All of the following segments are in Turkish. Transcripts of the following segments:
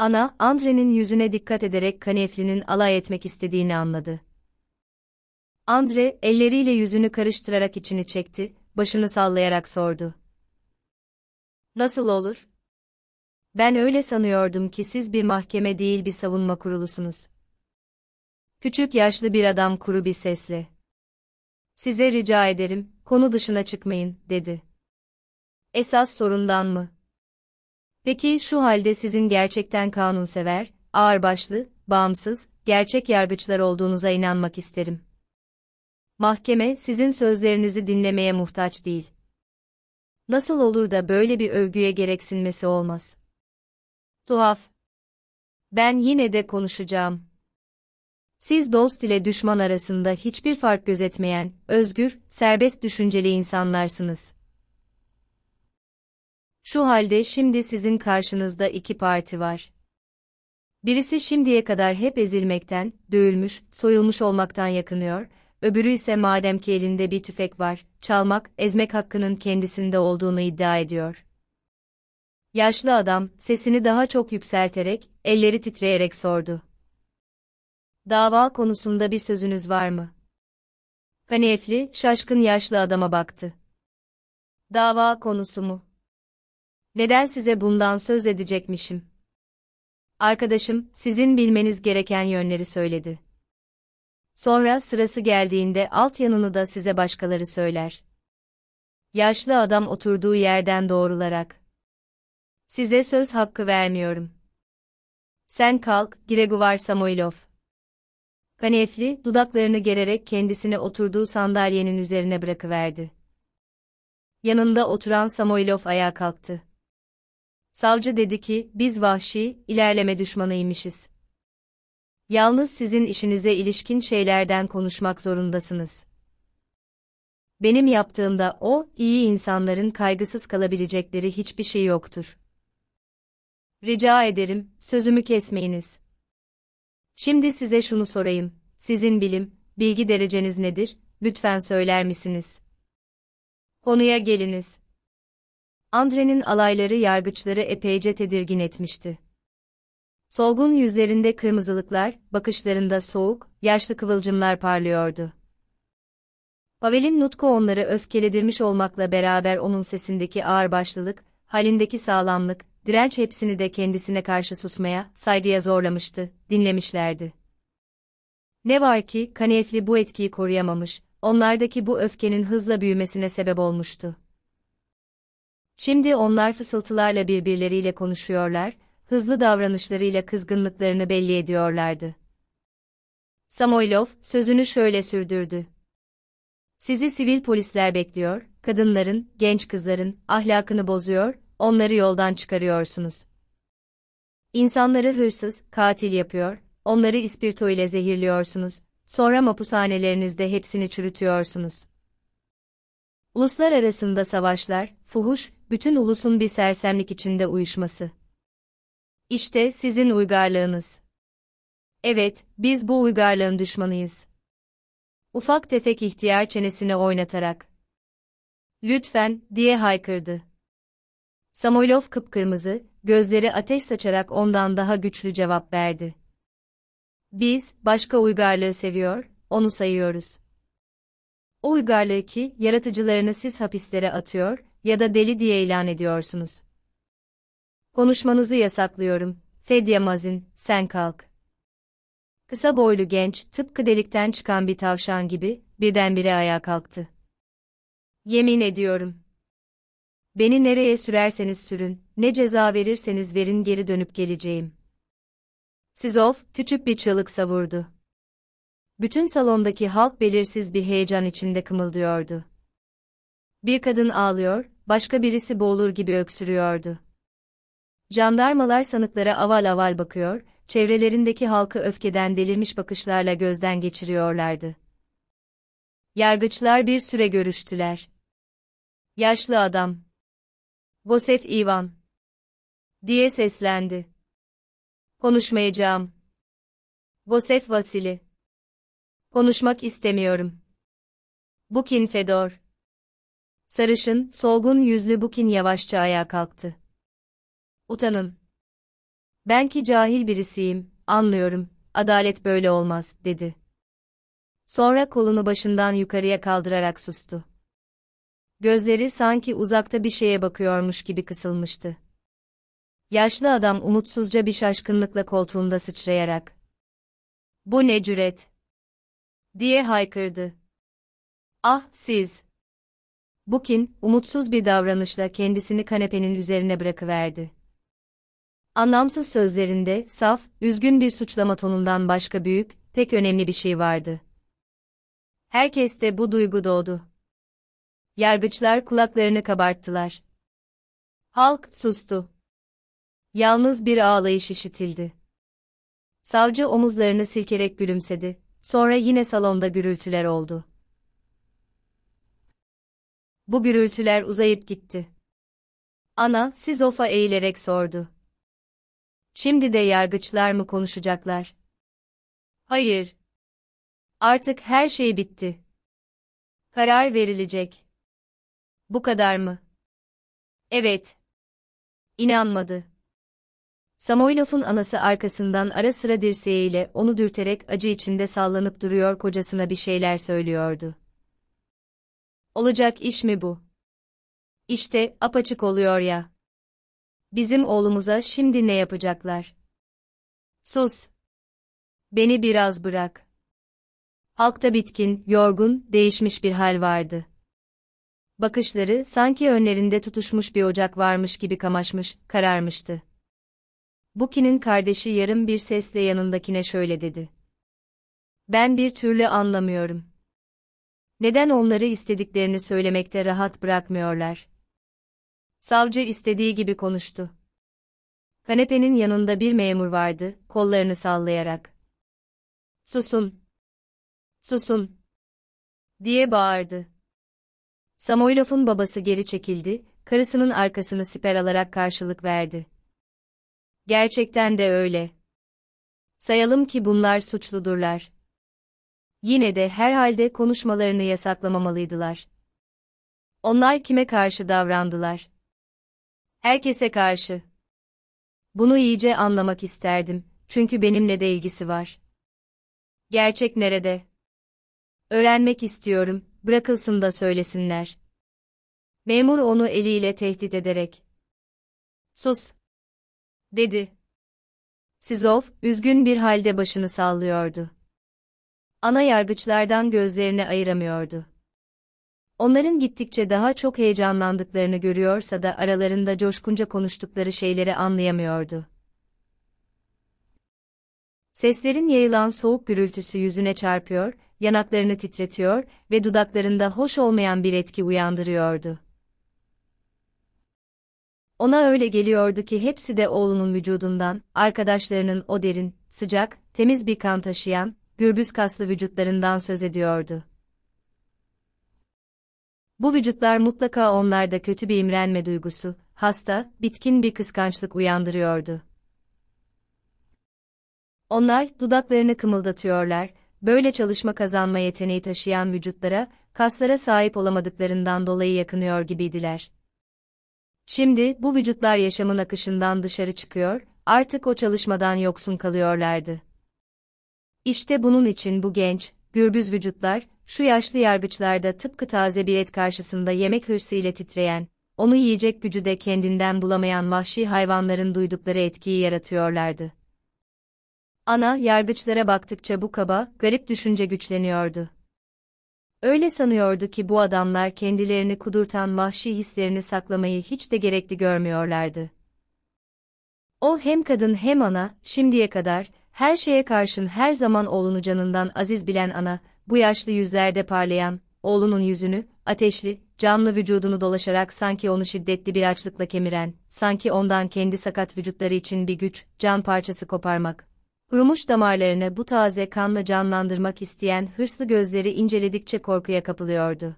Ana, Andre'nin yüzüne dikkat ederek Kanefli'nin alay etmek istediğini anladı. Andre, elleriyle yüzünü karıştırarak içini çekti, başını sallayarak sordu. Nasıl olur? Ben öyle sanıyordum ki siz bir mahkeme değil bir savunma kurulusunuz. Küçük yaşlı bir adam kuru bir sesle. Size rica ederim, konu dışına çıkmayın, dedi. Esas sorundan mı? Peki şu halde sizin gerçekten kanunsever, ağırbaşlı, bağımsız, gerçek yargıçlar olduğunuza inanmak isterim. Mahkeme sizin sözlerinizi dinlemeye muhtaç değil. Nasıl olur da böyle bir övgüye gereksinmesi olmaz? Tuhaf. Ben yine de konuşacağım. Siz dost ile düşman arasında hiçbir fark gözetmeyen, özgür, serbest düşünceli insanlarsınız. Şu halde şimdi sizin karşınızda iki parti var. Birisi şimdiye kadar hep ezilmekten, dövülmüş, soyulmuş olmaktan yakınıyor, öbürü ise madem ki elinde bir tüfek var, çalmak, ezmek hakkının kendisinde olduğunu iddia ediyor. Yaşlı adam, sesini daha çok yükselterek, elleri titreyerek sordu. Dava konusunda bir sözünüz var mı? Hanefli, şaşkın yaşlı adama baktı. Dava konusu mu? Neden size bundan söz edecekmişim? Arkadaşım, sizin bilmeniz gereken yönleri söyledi. Sonra sırası geldiğinde alt yanını da size başkaları söyler. Yaşlı adam oturduğu yerden doğrularak. Size söz hakkı vermiyorum. Sen kalk, Gregovar Samoilov. Kanefli, dudaklarını gererek kendisini oturduğu sandalyenin üzerine bırakıverdi. Yanında oturan Samoilov ayağa kalktı. Savcı dedi ki, biz vahşi, ilerleme düşmanıymışız. Yalnız sizin işinize ilişkin şeylerden konuşmak zorundasınız. Benim yaptığımda o, iyi insanların kaygısız kalabilecekleri hiçbir şey yoktur. Rica ederim, sözümü kesmeyiniz. Şimdi size şunu sorayım, sizin bilim, bilgi dereceniz nedir, lütfen söyler misiniz? Konuya geliniz. Andre'nin alayları yargıçları epeyce tedirgin etmişti. Solgun yüzlerinde kırmızılıklar, bakışlarında soğuk, yaşlı kıvılcımlar parlıyordu. Pavel'in nutku onları öfkeledirmiş olmakla beraber onun sesindeki ağırbaşlılık, halindeki sağlamlık, direnç hepsini de kendisine karşı susmaya, saygıya zorlamıştı, dinlemişlerdi. Ne var ki, Kanefli bu etkiyi koruyamamış, onlardaki bu öfkenin hızla büyümesine sebep olmuştu. Şimdi onlar fısıltılarla birbirleriyle konuşuyorlar, hızlı davranışlarıyla kızgınlıklarını belli ediyorlardı. Samoylov, sözünü şöyle sürdürdü. Sizi sivil polisler bekliyor, kadınların, genç kızların, ahlakını bozuyor, onları yoldan çıkarıyorsunuz. İnsanları hırsız, katil yapıyor, onları ispirto ile zehirliyorsunuz, sonra mapushanelerinizde hepsini çürütüyorsunuz. Uluslar arasında savaşlar, fuhuş, bütün ulusun bir sersemlik içinde uyuşması. İşte sizin uygarlığınız. Evet, biz bu uygarlığın düşmanıyız. Ufak tefek ihtiyar çenesini oynatarak. Lütfen, diye haykırdı. Samoylov kıpkırmızı, gözleri ateş saçarak ondan daha güçlü cevap verdi. Biz, başka uygarlığı seviyor, onu sayıyoruz. O uygarlığı ki, yaratıcılarını siz hapislere atıyor, ya da deli diye ilan ediyorsunuz. Konuşmanızı yasaklıyorum, Fedya Mazin, sen kalk. Kısa boylu genç, tıpkı delikten çıkan bir tavşan gibi, birdenbire ayağa kalktı. Yemin ediyorum. Beni nereye sürerseniz sürün, ne ceza verirseniz verin geri dönüp geleceğim. Sizov, küçük bir çığlık savurdu. Bütün salondaki halk belirsiz bir heyecan içinde kımıldıyordu. Bir kadın ağlıyor, başka birisi boğulur gibi öksürüyordu. Jandarmalar sanıklara aval aval bakıyor, çevrelerindeki halkı öfkeden delirmiş bakışlarla gözden geçiriyorlardı. Yargıçlar bir süre görüştüler. Yaşlı adam. Vosef Ivan. Diye seslendi. Konuşmayacağım. Vosef Vasili. Konuşmak istemiyorum. Bukin Fedor. Sarışın, solgun yüzlü Bukin yavaşça ayağa kalktı. Utanın. Ben ki cahil birisiyim, anlıyorum, adalet böyle olmaz, dedi. Sonra kolunu başından yukarıya kaldırarak sustu. Gözleri sanki uzakta bir şeye bakıyormuş gibi kısılmıştı. Yaşlı adam umutsuzca bir şaşkınlıkla koltuğunda sıçrayarak. Bu ne cüret? diye haykırdı. Ah siz! Bukin, umutsuz bir davranışla kendisini kanepenin üzerine bırakıverdi. Anlamsız sözlerinde, saf, üzgün bir suçlama tonundan başka büyük, pek önemli bir şey vardı. Herkeste bu duygu doğdu. Yargıçlar kulaklarını kabarttılar. Halk sustu. Yalnız bir ağlayış işitildi. Savcı omuzlarını silkerek gülümsedi. Sonra yine salonda gürültüler oldu. Bu gürültüler uzayıp gitti. Ana, Sizof'a eğilerek sordu. Şimdi de yargıçlar mı konuşacaklar? Hayır. Artık her şey bitti. Karar verilecek. Bu kadar mı? Evet. İnanmadı. Samoylov'un anası arkasından ara sıra dirseğiyle onu dürterek acı içinde sallanıp duruyor kocasına bir şeyler söylüyordu. Olacak iş mi bu? İşte apaçık oluyor ya. Bizim oğlumuza şimdi ne yapacaklar? Sus. Beni biraz bırak. Halkta bitkin, yorgun, değişmiş bir hal vardı. Bakışları sanki önlerinde tutuşmuş bir ocak varmış gibi kamaşmış, kararmıştı. Buki'nin kardeşi yarım bir sesle yanındakine şöyle dedi. Ben bir türlü anlamıyorum neden onları istediklerini söylemekte rahat bırakmıyorlar? Savcı istediği gibi konuştu. Kanepenin yanında bir memur vardı, kollarını sallayarak. Susun! Susun! diye bağırdı. Samoylov'un babası geri çekildi, karısının arkasını siper alarak karşılık verdi. Gerçekten de öyle. Sayalım ki bunlar suçludurlar. Yine de herhalde konuşmalarını yasaklamamalıydılar. Onlar kime karşı davrandılar? Herkese karşı. Bunu iyice anlamak isterdim, çünkü benimle de ilgisi var. Gerçek nerede? Öğrenmek istiyorum, bırakılsın da söylesinler. Memur onu eliyle tehdit ederek. Sus! dedi. Sizov, üzgün bir halde başını sallıyordu ana yargıçlardan gözlerini ayıramıyordu. Onların gittikçe daha çok heyecanlandıklarını görüyorsa da aralarında coşkunca konuştukları şeyleri anlayamıyordu. Seslerin yayılan soğuk gürültüsü yüzüne çarpıyor, yanaklarını titretiyor ve dudaklarında hoş olmayan bir etki uyandırıyordu. Ona öyle geliyordu ki hepsi de oğlunun vücudundan, arkadaşlarının o derin, sıcak, temiz bir kan taşıyan, gürbüz kaslı vücutlarından söz ediyordu. Bu vücutlar mutlaka onlarda kötü bir imrenme duygusu, hasta, bitkin bir kıskançlık uyandırıyordu. Onlar dudaklarını kımıldatıyorlar, böyle çalışma kazanma yeteneği taşıyan vücutlara, kaslara sahip olamadıklarından dolayı yakınıyor gibiydiler. Şimdi bu vücutlar yaşamın akışından dışarı çıkıyor, artık o çalışmadan yoksun kalıyorlardı. İşte bunun için bu genç, gürbüz vücutlar, şu yaşlı yargıçlarda tıpkı taze bir et karşısında yemek hırsıyla titreyen, onu yiyecek gücü de kendinden bulamayan vahşi hayvanların duydukları etkiyi yaratıyorlardı. Ana, yargıçlara baktıkça bu kaba, garip düşünce güçleniyordu. Öyle sanıyordu ki bu adamlar kendilerini kudurtan vahşi hislerini saklamayı hiç de gerekli görmüyorlardı. O hem kadın hem ana, şimdiye kadar, her şeye karşın her zaman oğlunu canından aziz bilen ana, bu yaşlı yüzlerde parlayan, oğlunun yüzünü, ateşli, canlı vücudunu dolaşarak sanki onu şiddetli bir açlıkla kemiren, sanki ondan kendi sakat vücutları için bir güç, can parçası koparmak. Kurumuş damarlarını bu taze kanla canlandırmak isteyen hırslı gözleri inceledikçe korkuya kapılıyordu.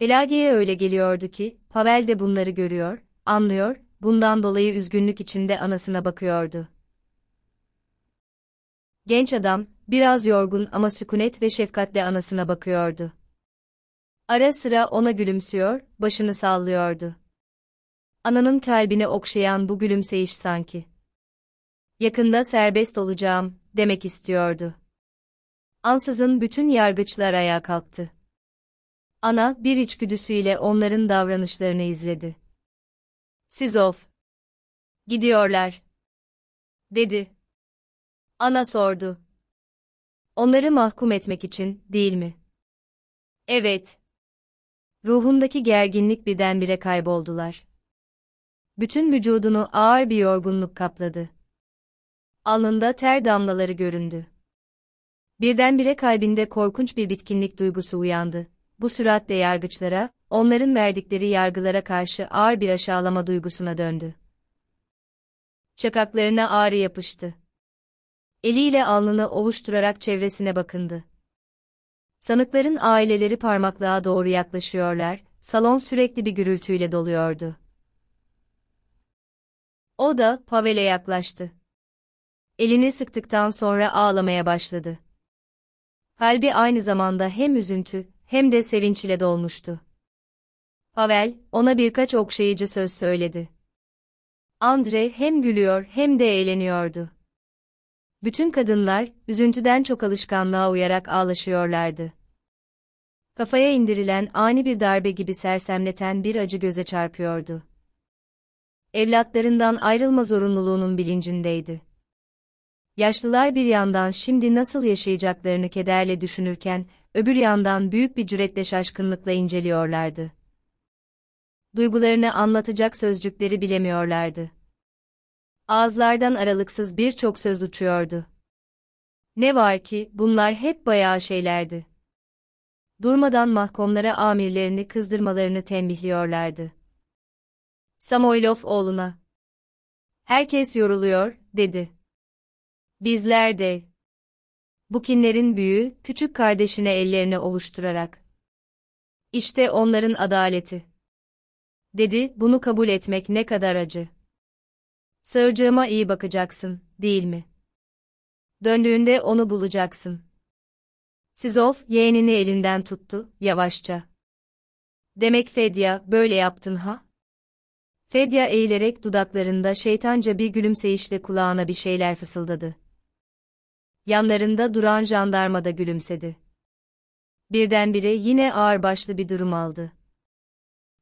Elagi'ye öyle geliyordu ki, Pavel de bunları görüyor, anlıyor bundan dolayı üzgünlük içinde anasına bakıyordu. Genç adam, biraz yorgun ama sükunet ve şefkatle anasına bakıyordu. Ara sıra ona gülümsüyor, başını sallıyordu. Ananın kalbini okşayan bu gülümseyiş sanki. Yakında serbest olacağım, demek istiyordu. Ansızın bütün yargıçlar ayağa kalktı. Ana, bir içgüdüsüyle onların davranışlarını izledi. Siz of. Gidiyorlar. Dedi. Ana sordu. Onları mahkum etmek için, değil mi? Evet. Ruhundaki gerginlik birdenbire kayboldular. Bütün vücudunu ağır bir yorgunluk kapladı. Alnında ter damlaları göründü. Birdenbire kalbinde korkunç bir bitkinlik duygusu uyandı. Bu süratle yargıçlara, onların verdikleri yargılara karşı ağır bir aşağılama duygusuna döndü. Çakaklarına ağrı yapıştı. Eliyle alnını ovuşturarak çevresine bakındı. Sanıkların aileleri parmaklığa doğru yaklaşıyorlar, salon sürekli bir gürültüyle doluyordu. O da Pavel'e yaklaştı. Elini sıktıktan sonra ağlamaya başladı. Kalbi aynı zamanda hem üzüntü hem de sevinç ile dolmuştu. Pavel, ona birkaç okşayıcı söz söyledi. Andre hem gülüyor hem de eğleniyordu. Bütün kadınlar, üzüntüden çok alışkanlığa uyarak ağlaşıyorlardı. Kafaya indirilen ani bir darbe gibi sersemleten bir acı göze çarpıyordu. Evlatlarından ayrılma zorunluluğunun bilincindeydi. Yaşlılar bir yandan şimdi nasıl yaşayacaklarını kederle düşünürken, öbür yandan büyük bir cüretle şaşkınlıkla inceliyorlardı duygularını anlatacak sözcükleri bilemiyorlardı. Ağızlardan aralıksız birçok söz uçuyordu. Ne var ki bunlar hep bayağı şeylerdi. Durmadan mahkumlara amirlerini kızdırmalarını tembihliyorlardı. Samoylov oğluna. Herkes yoruluyor, dedi. Bizler de. Bukinlerin büyüğü, küçük kardeşine ellerini oluşturarak. İşte onların adaleti dedi, bunu kabul etmek ne kadar acı. Sığırcığıma iyi bakacaksın, değil mi? Döndüğünde onu bulacaksın. Sizov, yeğenini elinden tuttu, yavaşça. Demek Fedya, böyle yaptın ha? Fedya eğilerek dudaklarında şeytanca bir gülümseyişle kulağına bir şeyler fısıldadı. Yanlarında duran jandarma da gülümsedi. Birdenbire yine ağırbaşlı bir durum aldı.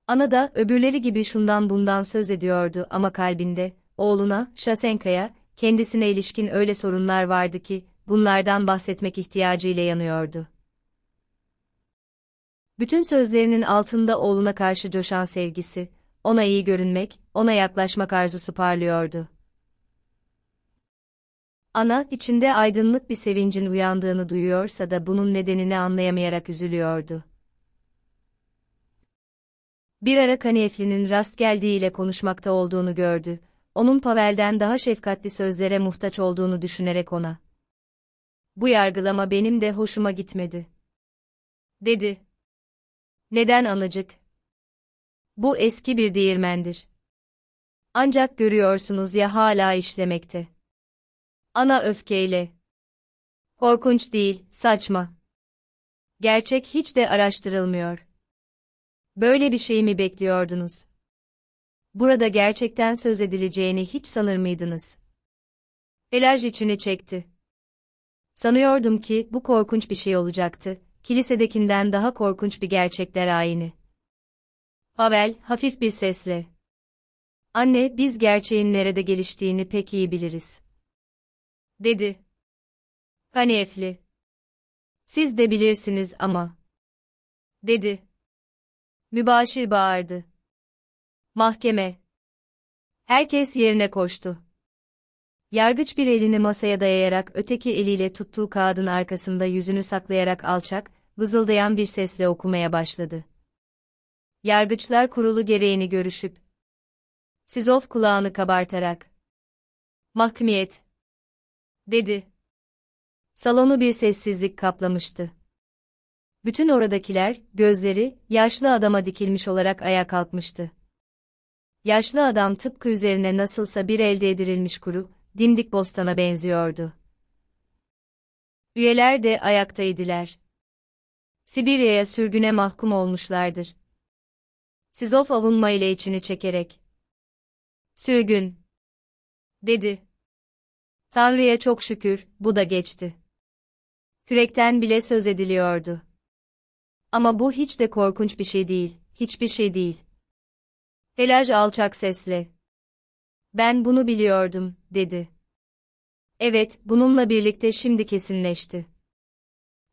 Ana da öbürleri gibi şundan bundan söz ediyordu ama kalbinde, oğluna, Şasenka'ya, kendisine ilişkin öyle sorunlar vardı ki, bunlardan bahsetmek ihtiyacı ile yanıyordu. Bütün sözlerinin altında oğluna karşı coşan sevgisi, ona iyi görünmek, ona yaklaşmak arzusu parlıyordu. Ana, içinde aydınlık bir sevincin uyandığını duyuyorsa da bunun nedenini anlayamayarak üzülüyordu bir ara Kanefli'nin rast geldiğiyle konuşmakta olduğunu gördü. Onun Pavel'den daha şefkatli sözlere muhtaç olduğunu düşünerek ona. Bu yargılama benim de hoşuma gitmedi. Dedi. Neden anacık? Bu eski bir değirmendir. Ancak görüyorsunuz ya hala işlemekte. Ana öfkeyle. Korkunç değil, saçma. Gerçek hiç de araştırılmıyor. Böyle bir şey mi bekliyordunuz? Burada gerçekten söz edileceğini hiç sanır mıydınız? Elaj içini çekti. Sanıyordum ki bu korkunç bir şey olacaktı. Kilisedekinden daha korkunç bir gerçekler ayini. Havel hafif bir sesle. Anne biz gerçeğin nerede geliştiğini pek iyi biliriz. Dedi. Hanefli. Siz de bilirsiniz ama. Dedi. Mübaşir bağırdı. Mahkeme. Herkes yerine koştu. Yargıç bir elini masaya dayayarak öteki eliyle tuttuğu kağıdın arkasında yüzünü saklayarak alçak, vızıldayan bir sesle okumaya başladı. Yargıçlar kurulu gereğini görüşüp, Sizof kulağını kabartarak, Mahkumiyet, dedi. Salonu bir sessizlik kaplamıştı bütün oradakiler, gözleri, yaşlı adama dikilmiş olarak ayağa kalkmıştı. Yaşlı adam tıpkı üzerine nasılsa bir elde edirilmiş kuru, dimdik bostana benziyordu. Üyeler de ayaktaydılar. Sibirya'ya sürgüne mahkum olmuşlardır. Sizof avunma ile içini çekerek. Sürgün. Dedi. Tanrı'ya çok şükür, bu da geçti. Kürekten bile söz ediliyordu. Ama bu hiç de korkunç bir şey değil, hiçbir şey değil. Helaj alçak sesle. Ben bunu biliyordum, dedi. Evet, bununla birlikte şimdi kesinleşti.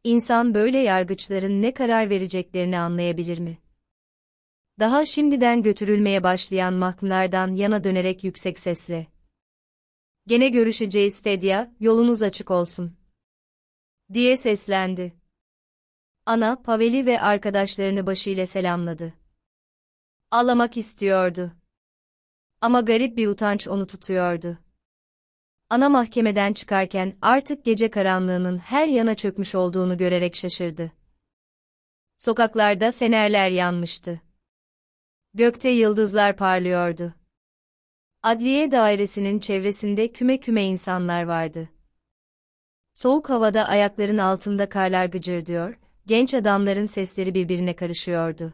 İnsan böyle yargıçların ne karar vereceklerini anlayabilir mi? Daha şimdiden götürülmeye başlayan mahkumlardan yana dönerek yüksek sesle. Gene görüşeceğiz Fedya, yolunuz açık olsun. Diye seslendi. Ana, Paveli ve arkadaşlarını başıyla selamladı. Ağlamak istiyordu. Ama garip bir utanç onu tutuyordu. Ana mahkemeden çıkarken artık gece karanlığının her yana çökmüş olduğunu görerek şaşırdı. Sokaklarda fenerler yanmıştı. Gökte yıldızlar parlıyordu. Adliye dairesinin çevresinde küme küme insanlar vardı. Soğuk havada ayakların altında karlar gıcırdıyor, genç adamların sesleri birbirine karışıyordu.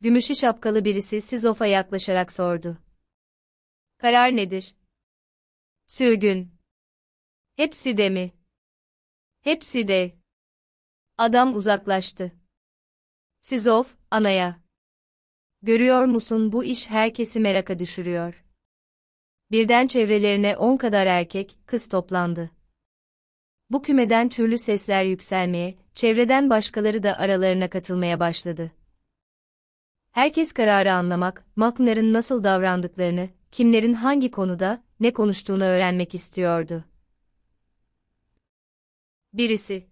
Gümüşü şapkalı birisi Sizof'a yaklaşarak sordu. Karar nedir? Sürgün. Hepsi de mi? Hepsi de. Adam uzaklaştı. Sizof, anaya. Görüyor musun bu iş herkesi meraka düşürüyor. Birden çevrelerine on kadar erkek, kız toplandı. Bu kümeden türlü sesler yükselmeye, çevreden başkaları da aralarına katılmaya başladı. Herkes kararı anlamak, Maknar'ın nasıl davrandıklarını, kimlerin hangi konuda, ne konuştuğunu öğrenmek istiyordu. Birisi.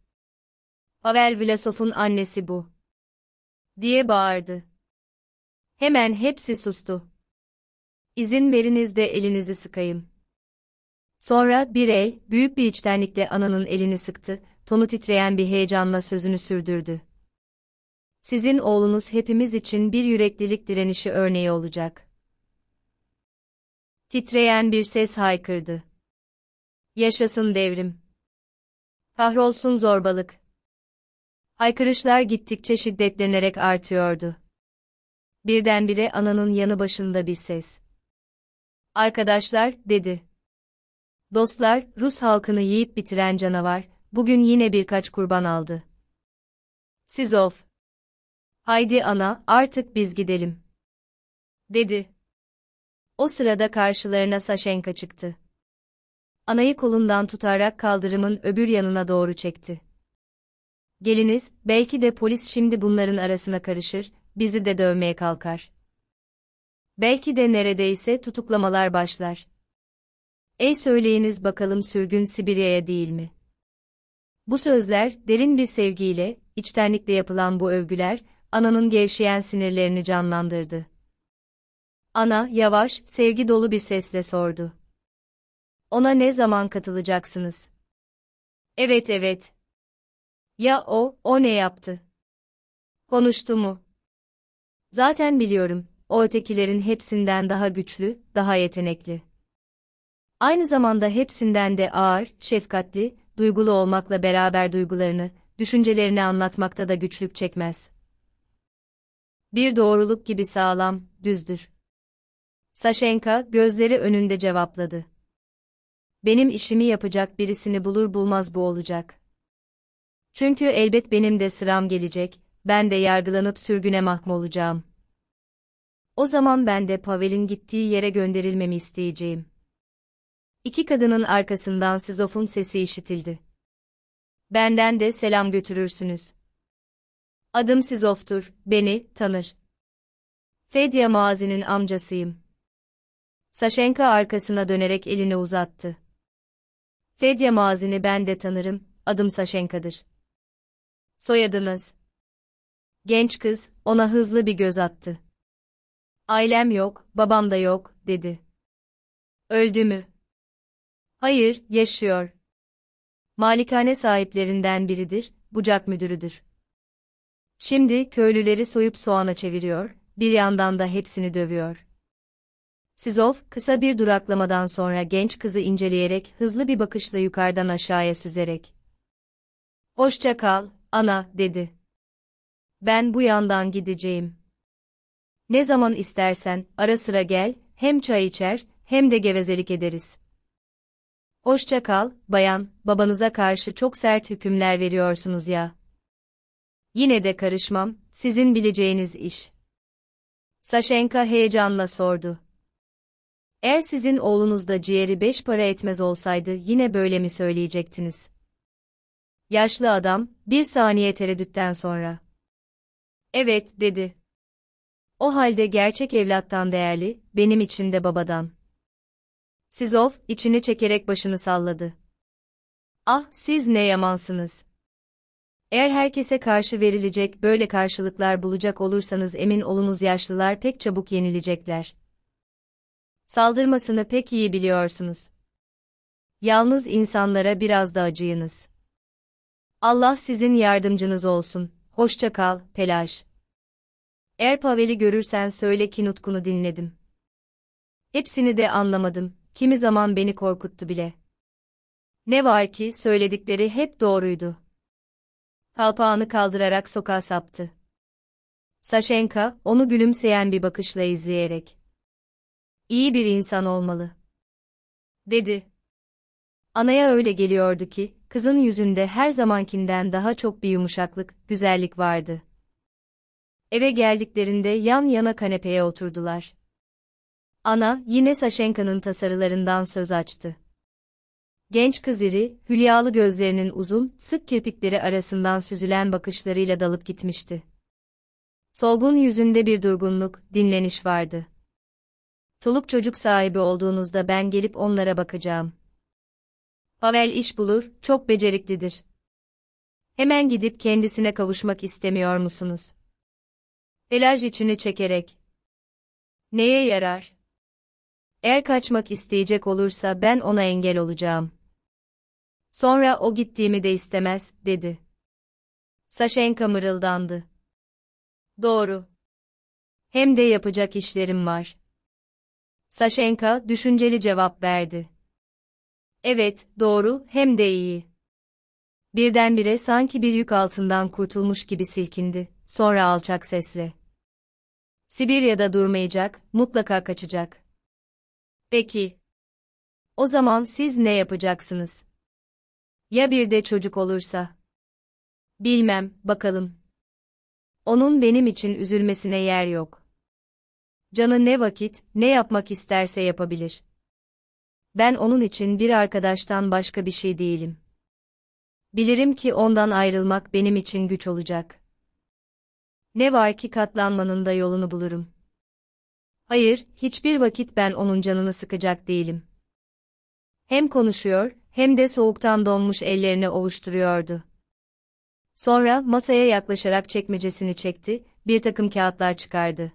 Pavel Vlasov'un annesi bu. Diye bağırdı. Hemen hepsi sustu. İzin veriniz de elinizi sıkayım. Sonra bir el, büyük bir içtenlikle ananın elini sıktı, tonu titreyen bir heyecanla sözünü sürdürdü. Sizin oğlunuz hepimiz için bir yüreklilik direnişi örneği olacak. Titreyen bir ses haykırdı. Yaşasın devrim. Kahrolsun zorbalık. Haykırışlar gittikçe şiddetlenerek artıyordu. Birdenbire ananın yanı başında bir ses. Arkadaşlar, dedi. Dostlar, Rus halkını yiyip bitiren canavar, bugün yine birkaç kurban aldı. Sizov. Haydi ana, artık biz gidelim. Dedi. O sırada karşılarına Saşenka çıktı. Anayı kolundan tutarak kaldırımın öbür yanına doğru çekti. Geliniz, belki de polis şimdi bunların arasına karışır, bizi de dövmeye kalkar. Belki de neredeyse tutuklamalar başlar. Ey söyleyiniz bakalım sürgün Sibirya'ya değil mi? Bu sözler, derin bir sevgiyle, içtenlikle yapılan bu övgüler, ananın gevşeyen sinirlerini canlandırdı. Ana, yavaş, sevgi dolu bir sesle sordu. Ona ne zaman katılacaksınız? Evet evet. Ya o, o ne yaptı? Konuştu mu? Zaten biliyorum, o ötekilerin hepsinden daha güçlü, daha yetenekli. Aynı zamanda hepsinden de ağır, şefkatli, duygulu olmakla beraber duygularını, düşüncelerini anlatmakta da güçlük çekmez. Bir doğruluk gibi sağlam, düzdür. Saşenka gözleri önünde cevapladı. Benim işimi yapacak birisini bulur bulmaz bu olacak. Çünkü elbet benim de sıram gelecek, ben de yargılanıp sürgüne mahkum olacağım. O zaman ben de Pavel'in gittiği yere gönderilmemi isteyeceğim. İki kadının arkasından sizofun sesi işitildi. Benden de selam götürürsünüz. Adım Sizof'tur, beni tanır. Fedya Mazi'nin amcasıyım. Saşenka arkasına dönerek elini uzattı. Fedya Mazi'ni ben de tanırım, adım Saşenka'dır. Soyadınız. Genç kız, ona hızlı bir göz attı. Ailem yok, babam da yok, dedi. Öldü mü? Hayır, yaşıyor. Malikane sahiplerinden biridir, bucak müdürüdür. Şimdi köylüleri soyup soğana çeviriyor, bir yandan da hepsini dövüyor. Sizov, kısa bir duraklamadan sonra genç kızı inceleyerek hızlı bir bakışla yukarıdan aşağıya süzerek. Hoşça kal, ana, dedi. Ben bu yandan gideceğim. Ne zaman istersen, ara sıra gel, hem çay içer, hem de gevezelik ederiz. Hoşça kal, bayan, babanıza karşı çok sert hükümler veriyorsunuz ya. Yine de karışmam, sizin bileceğiniz iş. Saşenka heyecanla sordu. Eğer sizin oğlunuz da ciğeri beş para etmez olsaydı yine böyle mi söyleyecektiniz? Yaşlı adam, bir saniye tereddütten sonra. Evet, dedi. O halde gerçek evlattan değerli, benim için de babadan. Sizov, içini çekerek başını salladı. Ah, siz ne yamansınız. Eğer herkese karşı verilecek böyle karşılıklar bulacak olursanız emin olunuz yaşlılar pek çabuk yenilecekler. Saldırmasını pek iyi biliyorsunuz. Yalnız insanlara biraz da acıyınız. Allah sizin yardımcınız olsun. Hoşça kal, Pelaj. Eğer Pavel'i görürsen söyle ki nutkunu dinledim. Hepsini de anlamadım, kimi zaman beni korkuttu bile. Ne var ki söyledikleri hep doğruydu. Kalpağını kaldırarak sokağa saptı. Saşenka, onu gülümseyen bir bakışla izleyerek. İyi bir insan olmalı. Dedi. Anaya öyle geliyordu ki, kızın yüzünde her zamankinden daha çok bir yumuşaklık, güzellik vardı. Eve geldiklerinde yan yana kanepeye oturdular. Ana, yine Saşenka'nın tasarılarından söz açtı. Genç kız iri, hülyalı gözlerinin uzun, sık kirpikleri arasından süzülen bakışlarıyla dalıp gitmişti. Solgun yüzünde bir durgunluk, dinleniş vardı. Çoluk çocuk sahibi olduğunuzda ben gelip onlara bakacağım. Pavel iş bulur, çok beceriklidir. Hemen gidip kendisine kavuşmak istemiyor musunuz? Pelaj içini çekerek. Neye yarar? Eğer kaçmak isteyecek olursa ben ona engel olacağım. Sonra o gittiğimi de istemez, dedi. Saşenka mırıldandı. Doğru. Hem de yapacak işlerim var. Saşenka düşünceli cevap verdi. Evet, doğru, hem de iyi. Birdenbire sanki bir yük altından kurtulmuş gibi silkindi, sonra alçak sesle. Sibirya'da durmayacak, mutlaka kaçacak. Peki. O zaman siz ne yapacaksınız? Ya bir de çocuk olursa? Bilmem, bakalım. Onun benim için üzülmesine yer yok. Canı ne vakit, ne yapmak isterse yapabilir. Ben onun için bir arkadaştan başka bir şey değilim. Bilirim ki ondan ayrılmak benim için güç olacak. Ne var ki katlanmanın da yolunu bulurum. Hayır, hiçbir vakit ben onun canını sıkacak değilim. Hem konuşuyor, hem de soğuktan donmuş ellerini ovuşturuyordu. Sonra masaya yaklaşarak çekmecesini çekti, bir takım kağıtlar çıkardı.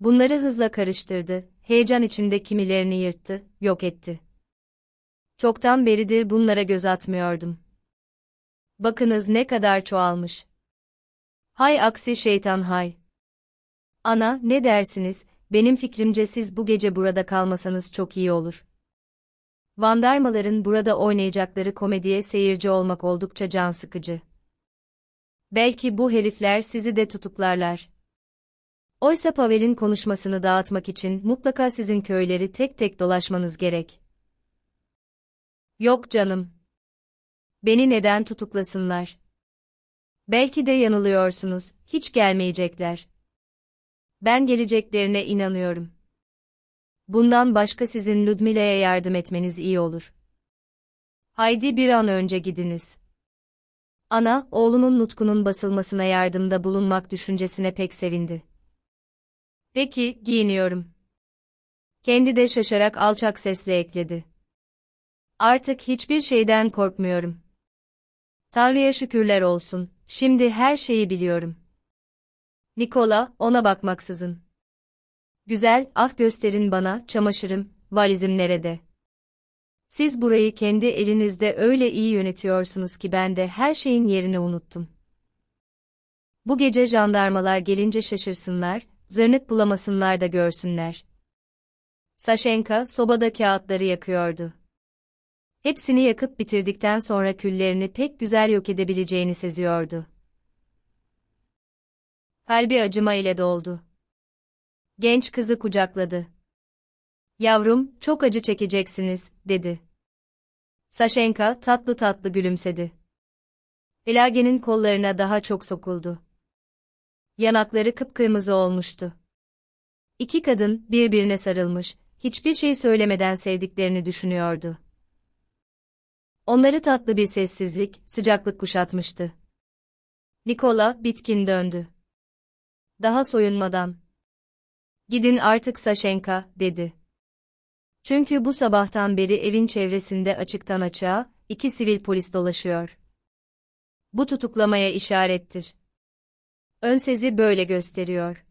Bunları hızla karıştırdı, heyecan içinde kimilerini yırttı, yok etti. Çoktan beridir bunlara göz atmıyordum. Bakınız ne kadar çoğalmış. Hay aksi şeytan hay. Ana, ne dersiniz, benim fikrimce siz bu gece burada kalmasanız çok iyi olur. Vandarmaların burada oynayacakları komediye seyirci olmak oldukça can sıkıcı. Belki bu herifler sizi de tutuklarlar. Oysa Pavel'in konuşmasını dağıtmak için mutlaka sizin köyleri tek tek dolaşmanız gerek. Yok canım. Beni neden tutuklasınlar? Belki de yanılıyorsunuz, hiç gelmeyecekler. Ben geleceklerine inanıyorum. Bundan başka sizin Ludmila'ya yardım etmeniz iyi olur. Haydi bir an önce gidiniz. Ana, oğlunun Nutku'nun basılmasına yardımda bulunmak düşüncesine pek sevindi. Peki, giyiniyorum. Kendi de şaşarak alçak sesle ekledi. Artık hiçbir şeyden korkmuyorum. Tanrı'ya şükürler olsun, şimdi her şeyi biliyorum. Nikola, ona bakmaksızın. Güzel, ah gösterin bana, çamaşırım, valizim nerede? Siz burayı kendi elinizde öyle iyi yönetiyorsunuz ki ben de her şeyin yerini unuttum. Bu gece jandarmalar gelince şaşırsınlar, zırnık bulamasınlar da görsünler. Saşenka sobada kağıtları yakıyordu. Hepsini yakıp bitirdikten sonra küllerini pek güzel yok edebileceğini seziyordu. Kalbi acıma ile doldu. Genç kızı kucakladı. Yavrum, çok acı çekeceksiniz, dedi. Saşenka tatlı tatlı gülümsedi. Elage'nin kollarına daha çok sokuldu. Yanakları kıpkırmızı olmuştu. İki kadın birbirine sarılmış, hiçbir şey söylemeden sevdiklerini düşünüyordu. Onları tatlı bir sessizlik, sıcaklık kuşatmıştı. Nikola bitkin döndü. Daha soyunmadan. Gidin artık Saşenka, dedi. Çünkü bu sabahtan beri evin çevresinde açıktan açığa, iki sivil polis dolaşıyor. Bu tutuklamaya işarettir. Önsezi böyle gösteriyor.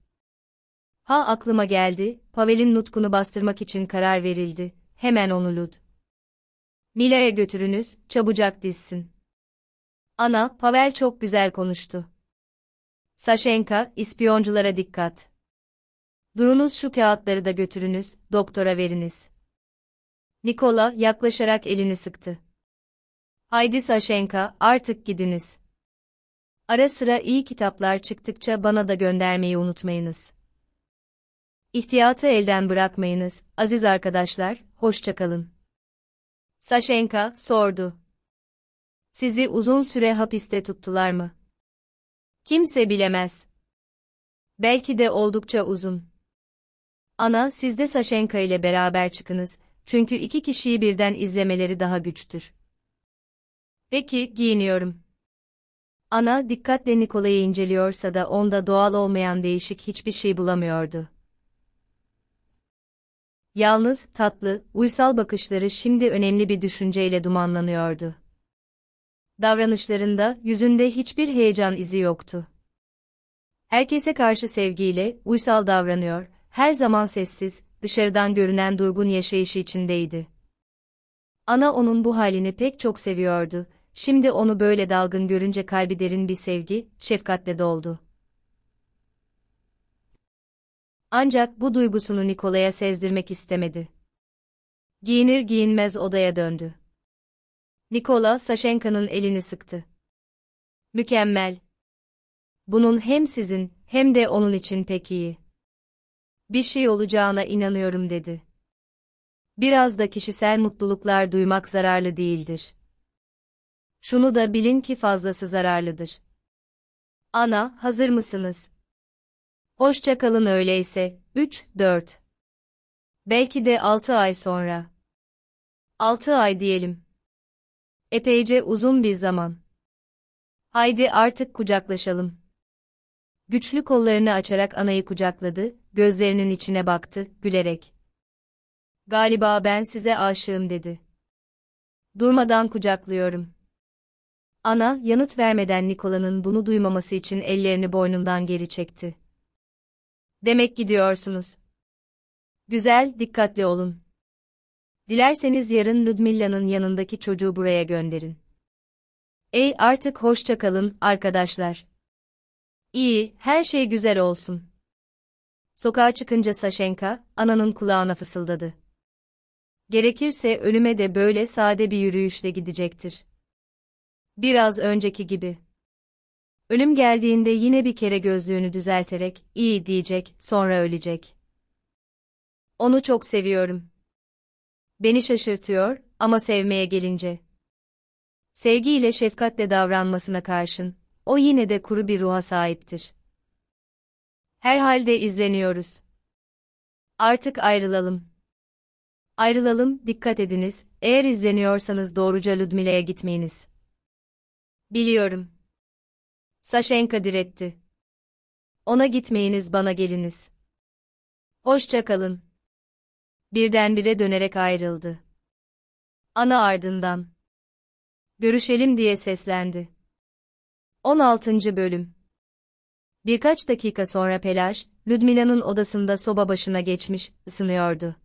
Ha aklıma geldi, Pavel'in nutkunu bastırmak için karar verildi. Hemen onu Lud. Mila'ya götürünüz, çabucak dizsin. Ana, Pavel çok güzel konuştu. Saşenka, ispiyonculara dikkat. Durunuz şu kağıtları da götürünüz, doktora veriniz. Nikola yaklaşarak elini sıktı. Haydi Saşenka, artık gidiniz. Ara sıra iyi kitaplar çıktıkça bana da göndermeyi unutmayınız. İhtiyatı elden bırakmayınız, aziz arkadaşlar, hoşçakalın. Saşenka, sordu. Sizi uzun süre hapiste tuttular mı? Kimse bilemez. Belki de oldukça uzun. Ana, siz de Saşenka ile beraber çıkınız, çünkü iki kişiyi birden izlemeleri daha güçtür. Peki, giyiniyorum. Ana, dikkatle Nikola'yı inceliyorsa da onda doğal olmayan değişik hiçbir şey bulamıyordu. Yalnız, tatlı, uysal bakışları şimdi önemli bir düşünceyle dumanlanıyordu davranışlarında, yüzünde hiçbir heyecan izi yoktu. Herkese karşı sevgiyle, uysal davranıyor, her zaman sessiz, dışarıdan görünen durgun yaşayışı içindeydi. Ana onun bu halini pek çok seviyordu, şimdi onu böyle dalgın görünce kalbi derin bir sevgi, şefkatle doldu. Ancak bu duygusunu Nikola'ya sezdirmek istemedi. Giyinir giyinmez odaya döndü. Nikola Saşenka'nın elini sıktı. Mükemmel. Bunun hem sizin hem de onun için pek iyi. Bir şey olacağına inanıyorum dedi. Biraz da kişisel mutluluklar duymak zararlı değildir. Şunu da bilin ki fazlası zararlıdır. Ana, hazır mısınız? Hoşça kalın öyleyse. 3, 4. Belki de 6 ay sonra. 6 ay diyelim. Epeyce uzun bir zaman. Haydi artık kucaklaşalım. Güçlü kollarını açarak anayı kucakladı, gözlerinin içine baktı, gülerek. Galiba ben size aşığım dedi. Durmadan kucaklıyorum. Ana, yanıt vermeden Nikola'nın bunu duymaması için ellerini boynundan geri çekti. Demek gidiyorsunuz. Güzel, dikkatli olun. Dilerseniz yarın Ludmilla'nın yanındaki çocuğu buraya gönderin. Ey artık hoşça kalın arkadaşlar. İyi, her şey güzel olsun. Sokağa çıkınca Saşenka, ananın kulağına fısıldadı. Gerekirse ölüme de böyle sade bir yürüyüşle gidecektir. Biraz önceki gibi. Ölüm geldiğinde yine bir kere gözlüğünü düzelterek, iyi diyecek, sonra ölecek. Onu çok seviyorum beni şaşırtıyor ama sevmeye gelince. Sevgiyle şefkatle davranmasına karşın, o yine de kuru bir ruha sahiptir. Herhalde izleniyoruz. Artık ayrılalım. Ayrılalım, dikkat ediniz, eğer izleniyorsanız doğruca Ludmila'ya gitmeyiniz. Biliyorum. Saşenka diretti. Ona gitmeyiniz bana geliniz. Hoşça kalın birdenbire dönerek ayrıldı. Ana ardından. Görüşelim diye seslendi. 16. Bölüm Birkaç dakika sonra Pelaj, Ludmila'nın odasında soba başına geçmiş, ısınıyordu.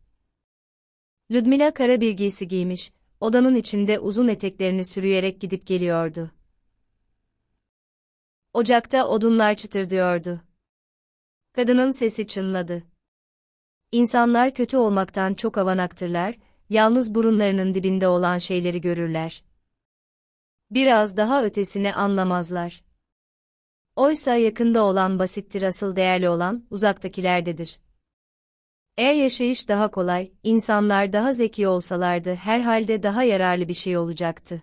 Ludmila kara bir giysi giymiş, odanın içinde uzun eteklerini sürüyerek gidip geliyordu. Ocakta odunlar çıtırdıyordu. Kadının sesi çınladı. İnsanlar kötü olmaktan çok avanaktırlar, yalnız burunlarının dibinde olan şeyleri görürler. Biraz daha ötesini anlamazlar. Oysa yakında olan basittir asıl değerli olan, uzaktakilerdedir. Eğer yaşayış daha kolay, insanlar daha zeki olsalardı herhalde daha yararlı bir şey olacaktı.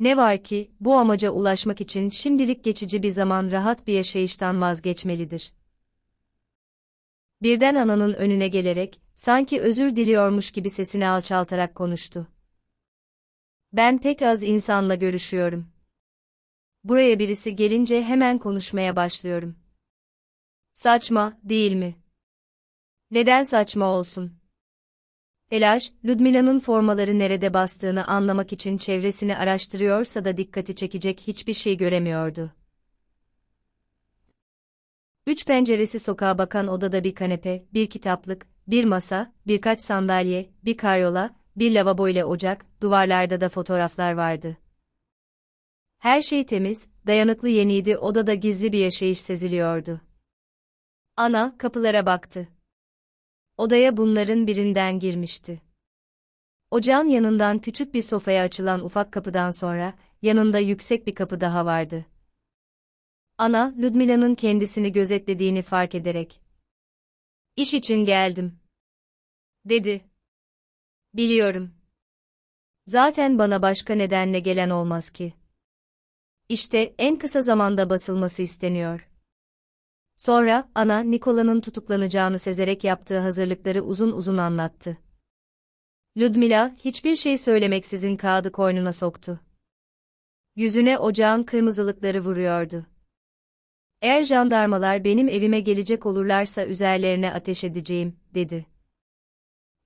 Ne var ki, bu amaca ulaşmak için şimdilik geçici bir zaman rahat bir yaşayıştan vazgeçmelidir. Birden ananın önüne gelerek, sanki özür diliyormuş gibi sesini alçaltarak konuştu. Ben pek az insanla görüşüyorum. Buraya birisi gelince hemen konuşmaya başlıyorum. Saçma, değil mi? Neden saçma olsun? Elaş, Ludmila'nın formaları nerede bastığını anlamak için çevresini araştırıyorsa da dikkati çekecek hiçbir şey göremiyordu. Üç penceresi sokağa bakan odada bir kanepe, bir kitaplık, bir masa, birkaç sandalye, bir karyola, bir lavabo ile ocak, duvarlarda da fotoğraflar vardı. Her şey temiz, dayanıklı yeniydi odada gizli bir yaşayış seziliyordu. Ana, kapılara baktı. Odaya bunların birinden girmişti. Ocağın yanından küçük bir sofaya açılan ufak kapıdan sonra, yanında yüksek bir kapı daha vardı. Ana, Ludmila'nın kendisini gözetlediğini fark ederek. İş için geldim. Dedi. Biliyorum. Zaten bana başka nedenle gelen olmaz ki. İşte en kısa zamanda basılması isteniyor. Sonra, ana, Nikola'nın tutuklanacağını sezerek yaptığı hazırlıkları uzun uzun anlattı. Ludmila, hiçbir şey söylemeksizin kağıdı koynuna soktu. Yüzüne ocağın kırmızılıkları vuruyordu. Eğer jandarmalar benim evime gelecek olurlarsa üzerlerine ateş edeceğim, dedi.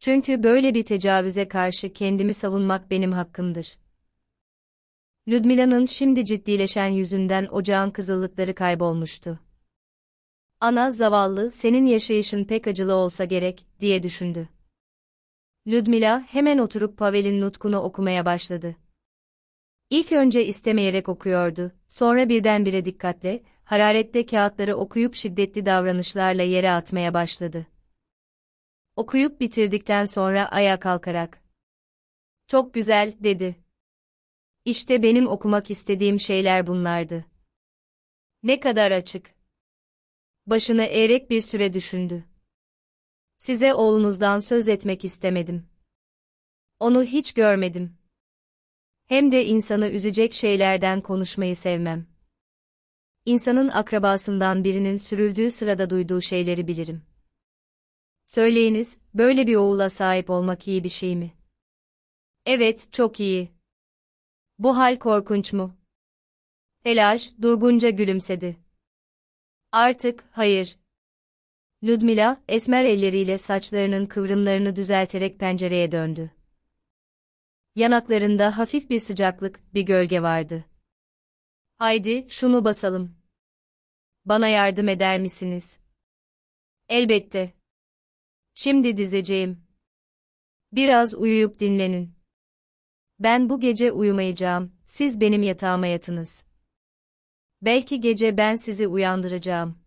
Çünkü böyle bir tecavüze karşı kendimi savunmak benim hakkımdır. Ludmila'nın şimdi ciddileşen yüzünden ocağın kızıllıkları kaybolmuştu. Ana zavallı, senin yaşayışın pek acılı olsa gerek, diye düşündü. Ludmila hemen oturup Pavel'in nutkunu okumaya başladı. İlk önce istemeyerek okuyordu, sonra birdenbire dikkatle, Hararetle kağıtları okuyup şiddetli davranışlarla yere atmaya başladı. Okuyup bitirdikten sonra ayağa kalkarak, "Çok güzel." dedi. İşte benim okumak istediğim şeyler bunlardı. Ne kadar açık. Başını eğerek bir süre düşündü. Size oğlunuzdan söz etmek istemedim. Onu hiç görmedim. Hem de insanı üzecek şeylerden konuşmayı sevmem insanın akrabasından birinin sürüldüğü sırada duyduğu şeyleri bilirim. Söyleyiniz, böyle bir oğula sahip olmak iyi bir şey mi? Evet, çok iyi. Bu hal korkunç mu? Helaj, durgunca gülümsedi. Artık, hayır. Ludmila, esmer elleriyle saçlarının kıvrımlarını düzelterek pencereye döndü. Yanaklarında hafif bir sıcaklık, bir gölge vardı. Haydi, şunu basalım. Bana yardım eder misiniz? Elbette. Şimdi dizeceğim. Biraz uyuyup dinlenin. Ben bu gece uyumayacağım, siz benim yatağıma yatınız. Belki gece ben sizi uyandıracağım.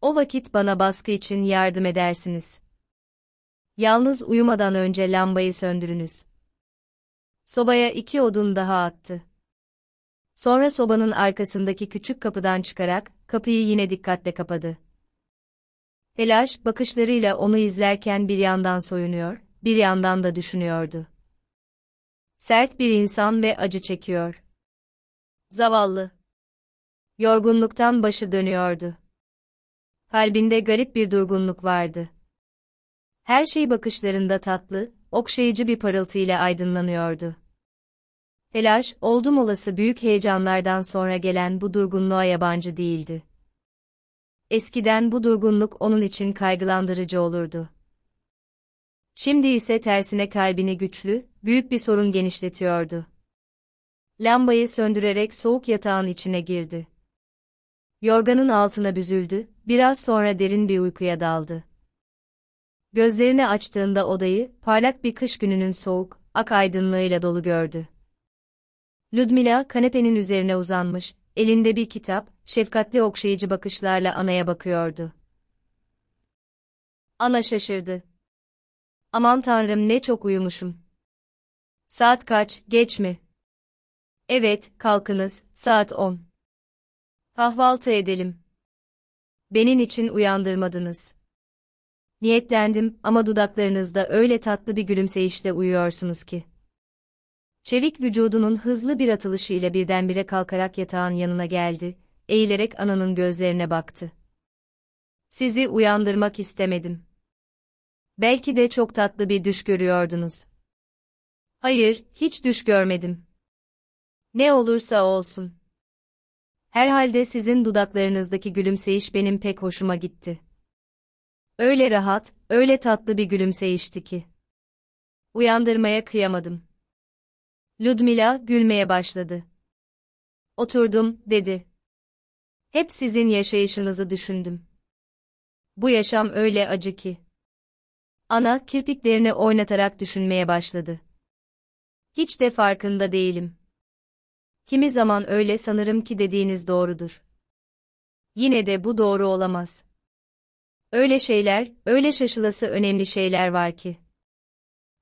O vakit bana baskı için yardım edersiniz. Yalnız uyumadan önce lambayı söndürünüz. Sobaya iki odun daha attı. Sonra sobanın arkasındaki küçük kapıdan çıkarak, kapıyı yine dikkatle kapadı. Elaş, bakışlarıyla onu izlerken bir yandan soyunuyor, bir yandan da düşünüyordu. Sert bir insan ve acı çekiyor. Zavallı. Yorgunluktan başı dönüyordu. Kalbinde garip bir durgunluk vardı. Her şey bakışlarında tatlı, okşayıcı bir parıltıyla aydınlanıyordu. Telaş, oldum olası büyük heyecanlardan sonra gelen bu durgunluğa yabancı değildi. Eskiden bu durgunluk onun için kaygılandırıcı olurdu. Şimdi ise tersine kalbini güçlü, büyük bir sorun genişletiyordu. Lambayı söndürerek soğuk yatağın içine girdi. Yorganın altına büzüldü, biraz sonra derin bir uykuya daldı. Gözlerini açtığında odayı, parlak bir kış gününün soğuk, ak aydınlığıyla dolu gördü. Ludmila kanepenin üzerine uzanmış, elinde bir kitap, şefkatli okşayıcı bakışlarla anaya bakıyordu. Ana şaşırdı. Aman tanrım ne çok uyumuşum. Saat kaç, geç mi? Evet, kalkınız, saat on. Kahvaltı edelim. Benim için uyandırmadınız. Niyetlendim ama dudaklarınızda öyle tatlı bir gülümseyişle uyuyorsunuz ki. Çevik vücudunun hızlı bir atılışıyla birdenbire kalkarak yatağın yanına geldi, eğilerek ananın gözlerine baktı. Sizi uyandırmak istemedim. Belki de çok tatlı bir düş görüyordunuz. Hayır, hiç düş görmedim. Ne olursa olsun. Herhalde sizin dudaklarınızdaki gülümseyiş benim pek hoşuma gitti. Öyle rahat, öyle tatlı bir gülümseyişti ki. Uyandırmaya kıyamadım. Ludmila gülmeye başladı. Oturdum, dedi. Hep sizin yaşayışınızı düşündüm. Bu yaşam öyle acı ki. Ana kirpiklerini oynatarak düşünmeye başladı. Hiç de farkında değilim. Kimi zaman öyle sanırım ki dediğiniz doğrudur. Yine de bu doğru olamaz. Öyle şeyler, öyle şaşılası önemli şeyler var ki.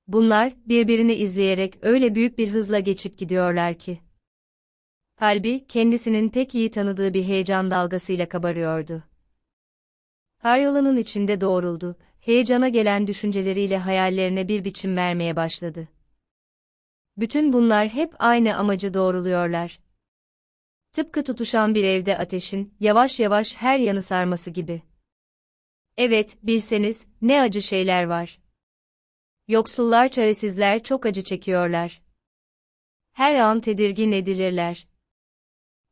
Bunlar, birbirini izleyerek öyle büyük bir hızla geçip gidiyorlar ki. halbi kendisinin pek iyi tanıdığı bir heyecan dalgasıyla kabarıyordu. Karyolanın içinde doğruldu, heyecana gelen düşünceleriyle hayallerine bir biçim vermeye başladı. Bütün bunlar hep aynı amacı doğruluyorlar. Tıpkı tutuşan bir evde ateşin yavaş yavaş her yanı sarması gibi. Evet, bilseniz ne acı şeyler var. Yoksullar çaresizler çok acı çekiyorlar. Her an tedirgin edilirler.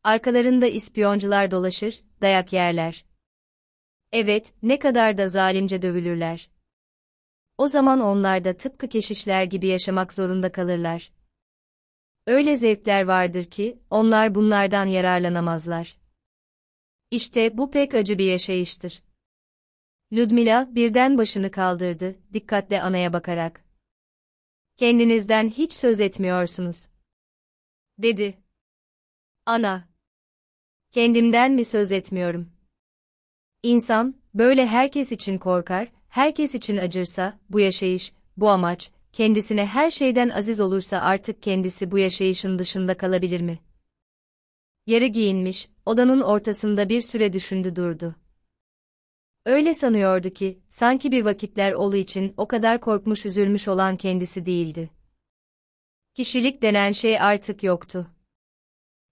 Arkalarında ispiyoncular dolaşır, dayak yerler. Evet, ne kadar da zalimce dövülürler. O zaman onlar da tıpkı keşişler gibi yaşamak zorunda kalırlar. Öyle zevkler vardır ki, onlar bunlardan yararlanamazlar. İşte bu pek acı bir yaşayıştır. Ludmila birden başını kaldırdı, dikkatle anaya bakarak. Kendinizden hiç söz etmiyorsunuz. Dedi. Ana. Kendimden mi söz etmiyorum? İnsan, böyle herkes için korkar, herkes için acırsa, bu yaşayış, bu amaç, kendisine her şeyden aziz olursa artık kendisi bu yaşayışın dışında kalabilir mi? Yarı giyinmiş, odanın ortasında bir süre düşündü durdu. Öyle sanıyordu ki, sanki bir vakitler Olu için o kadar korkmuş üzülmüş olan kendisi değildi. Kişilik denen şey artık yoktu.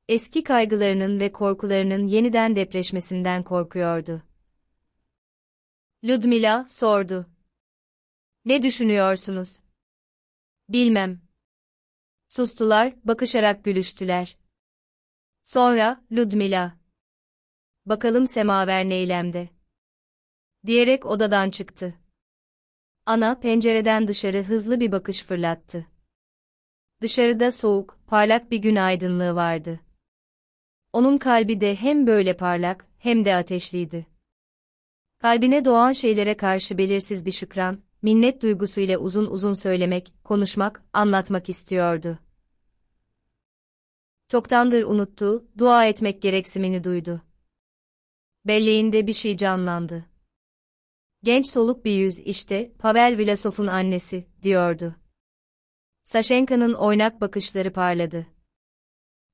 Eski kaygılarının ve korkularının yeniden depreşmesinden korkuyordu. Ludmila sordu. Ne düşünüyorsunuz? Bilmem. Sustular, bakışarak gülüştüler. Sonra, Ludmila. Bakalım semaver neylemde diyerek odadan çıktı. Ana pencereden dışarı hızlı bir bakış fırlattı. Dışarıda soğuk, parlak bir gün aydınlığı vardı. Onun kalbi de hem böyle parlak hem de ateşliydi. Kalbine doğan şeylere karşı belirsiz bir şükran, minnet duygusuyla uzun uzun söylemek, konuşmak, anlatmak istiyordu. Çoktandır unuttuğu, dua etmek gereksimini duydu. Belleğinde bir şey canlandı. Genç soluk bir yüz işte, Pavel Vlasov'un annesi, diyordu. Saşenka'nın oynak bakışları parladı.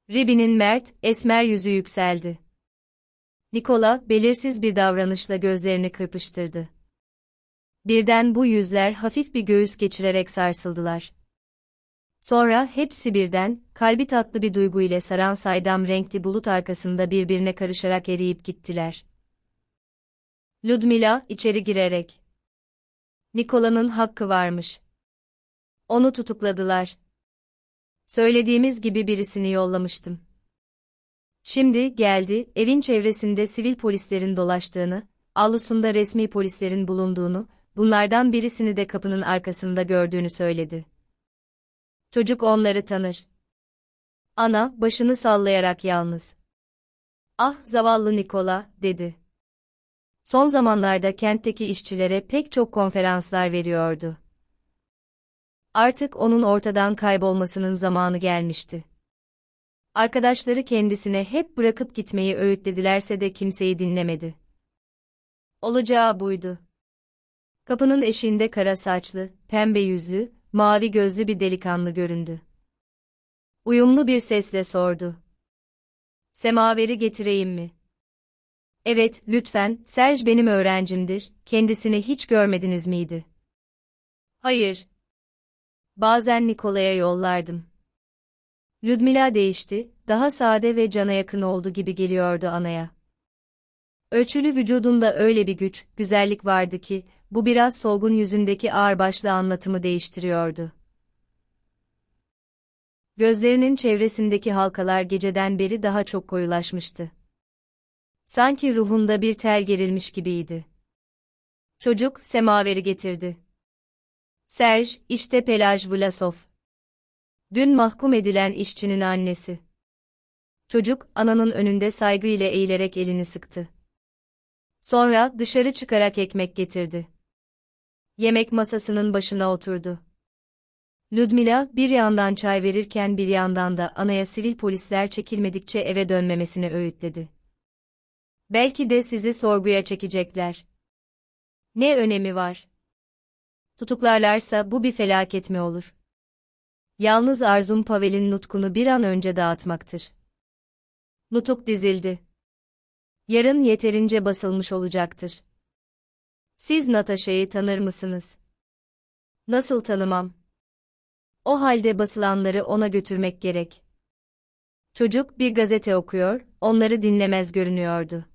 Ribin'in mert, esmer yüzü yükseldi. Nikola, belirsiz bir davranışla gözlerini kırpıştırdı. Birden bu yüzler hafif bir göğüs geçirerek sarsıldılar. Sonra hepsi birden, kalbi tatlı bir duygu ile saran saydam renkli bulut arkasında birbirine karışarak eriyip gittiler. Ludmila, içeri girerek. Nikola'nın hakkı varmış. Onu tutukladılar. Söylediğimiz gibi birisini yollamıştım. Şimdi geldi, evin çevresinde sivil polislerin dolaştığını, avlusunda resmi polislerin bulunduğunu, bunlardan birisini de kapının arkasında gördüğünü söyledi. Çocuk onları tanır. Ana, başını sallayarak yalnız. Ah zavallı Nikola, dedi son zamanlarda kentteki işçilere pek çok konferanslar veriyordu. Artık onun ortadan kaybolmasının zamanı gelmişti. Arkadaşları kendisine hep bırakıp gitmeyi öğütledilerse de kimseyi dinlemedi. Olacağı buydu. Kapının eşiğinde kara saçlı, pembe yüzlü, mavi gözlü bir delikanlı göründü. Uyumlu bir sesle sordu. Semaveri getireyim mi? Evet, lütfen, Serj benim öğrencimdir, kendisini hiç görmediniz miydi? Hayır. Bazen Nikola'ya yollardım. Ludmila değişti, daha sade ve cana yakın oldu gibi geliyordu anaya. Ölçülü vücudunda öyle bir güç, güzellik vardı ki, bu biraz solgun yüzündeki ağırbaşlı anlatımı değiştiriyordu. Gözlerinin çevresindeki halkalar geceden beri daha çok koyulaşmıştı. Sanki ruhunda bir tel gerilmiş gibiydi. Çocuk semaveri getirdi. Serj, işte Pelaj Vlasov. Dün mahkum edilen işçinin annesi. Çocuk, ananın önünde saygıyla eğilerek elini sıktı. Sonra dışarı çıkarak ekmek getirdi. Yemek masasının başına oturdu. Ludmila bir yandan çay verirken bir yandan da anaya sivil polisler çekilmedikçe eve dönmemesini öğütledi. Belki de sizi sorguya çekecekler. Ne önemi var? Tutuklarlarsa bu bir felaket mi olur? Yalnız arzum Pavel'in nutkunu bir an önce dağıtmaktır. Nutuk dizildi. Yarın yeterince basılmış olacaktır. Siz Natasha'yı tanır mısınız? Nasıl tanımam? O halde basılanları ona götürmek gerek. Çocuk bir gazete okuyor, onları dinlemez görünüyordu.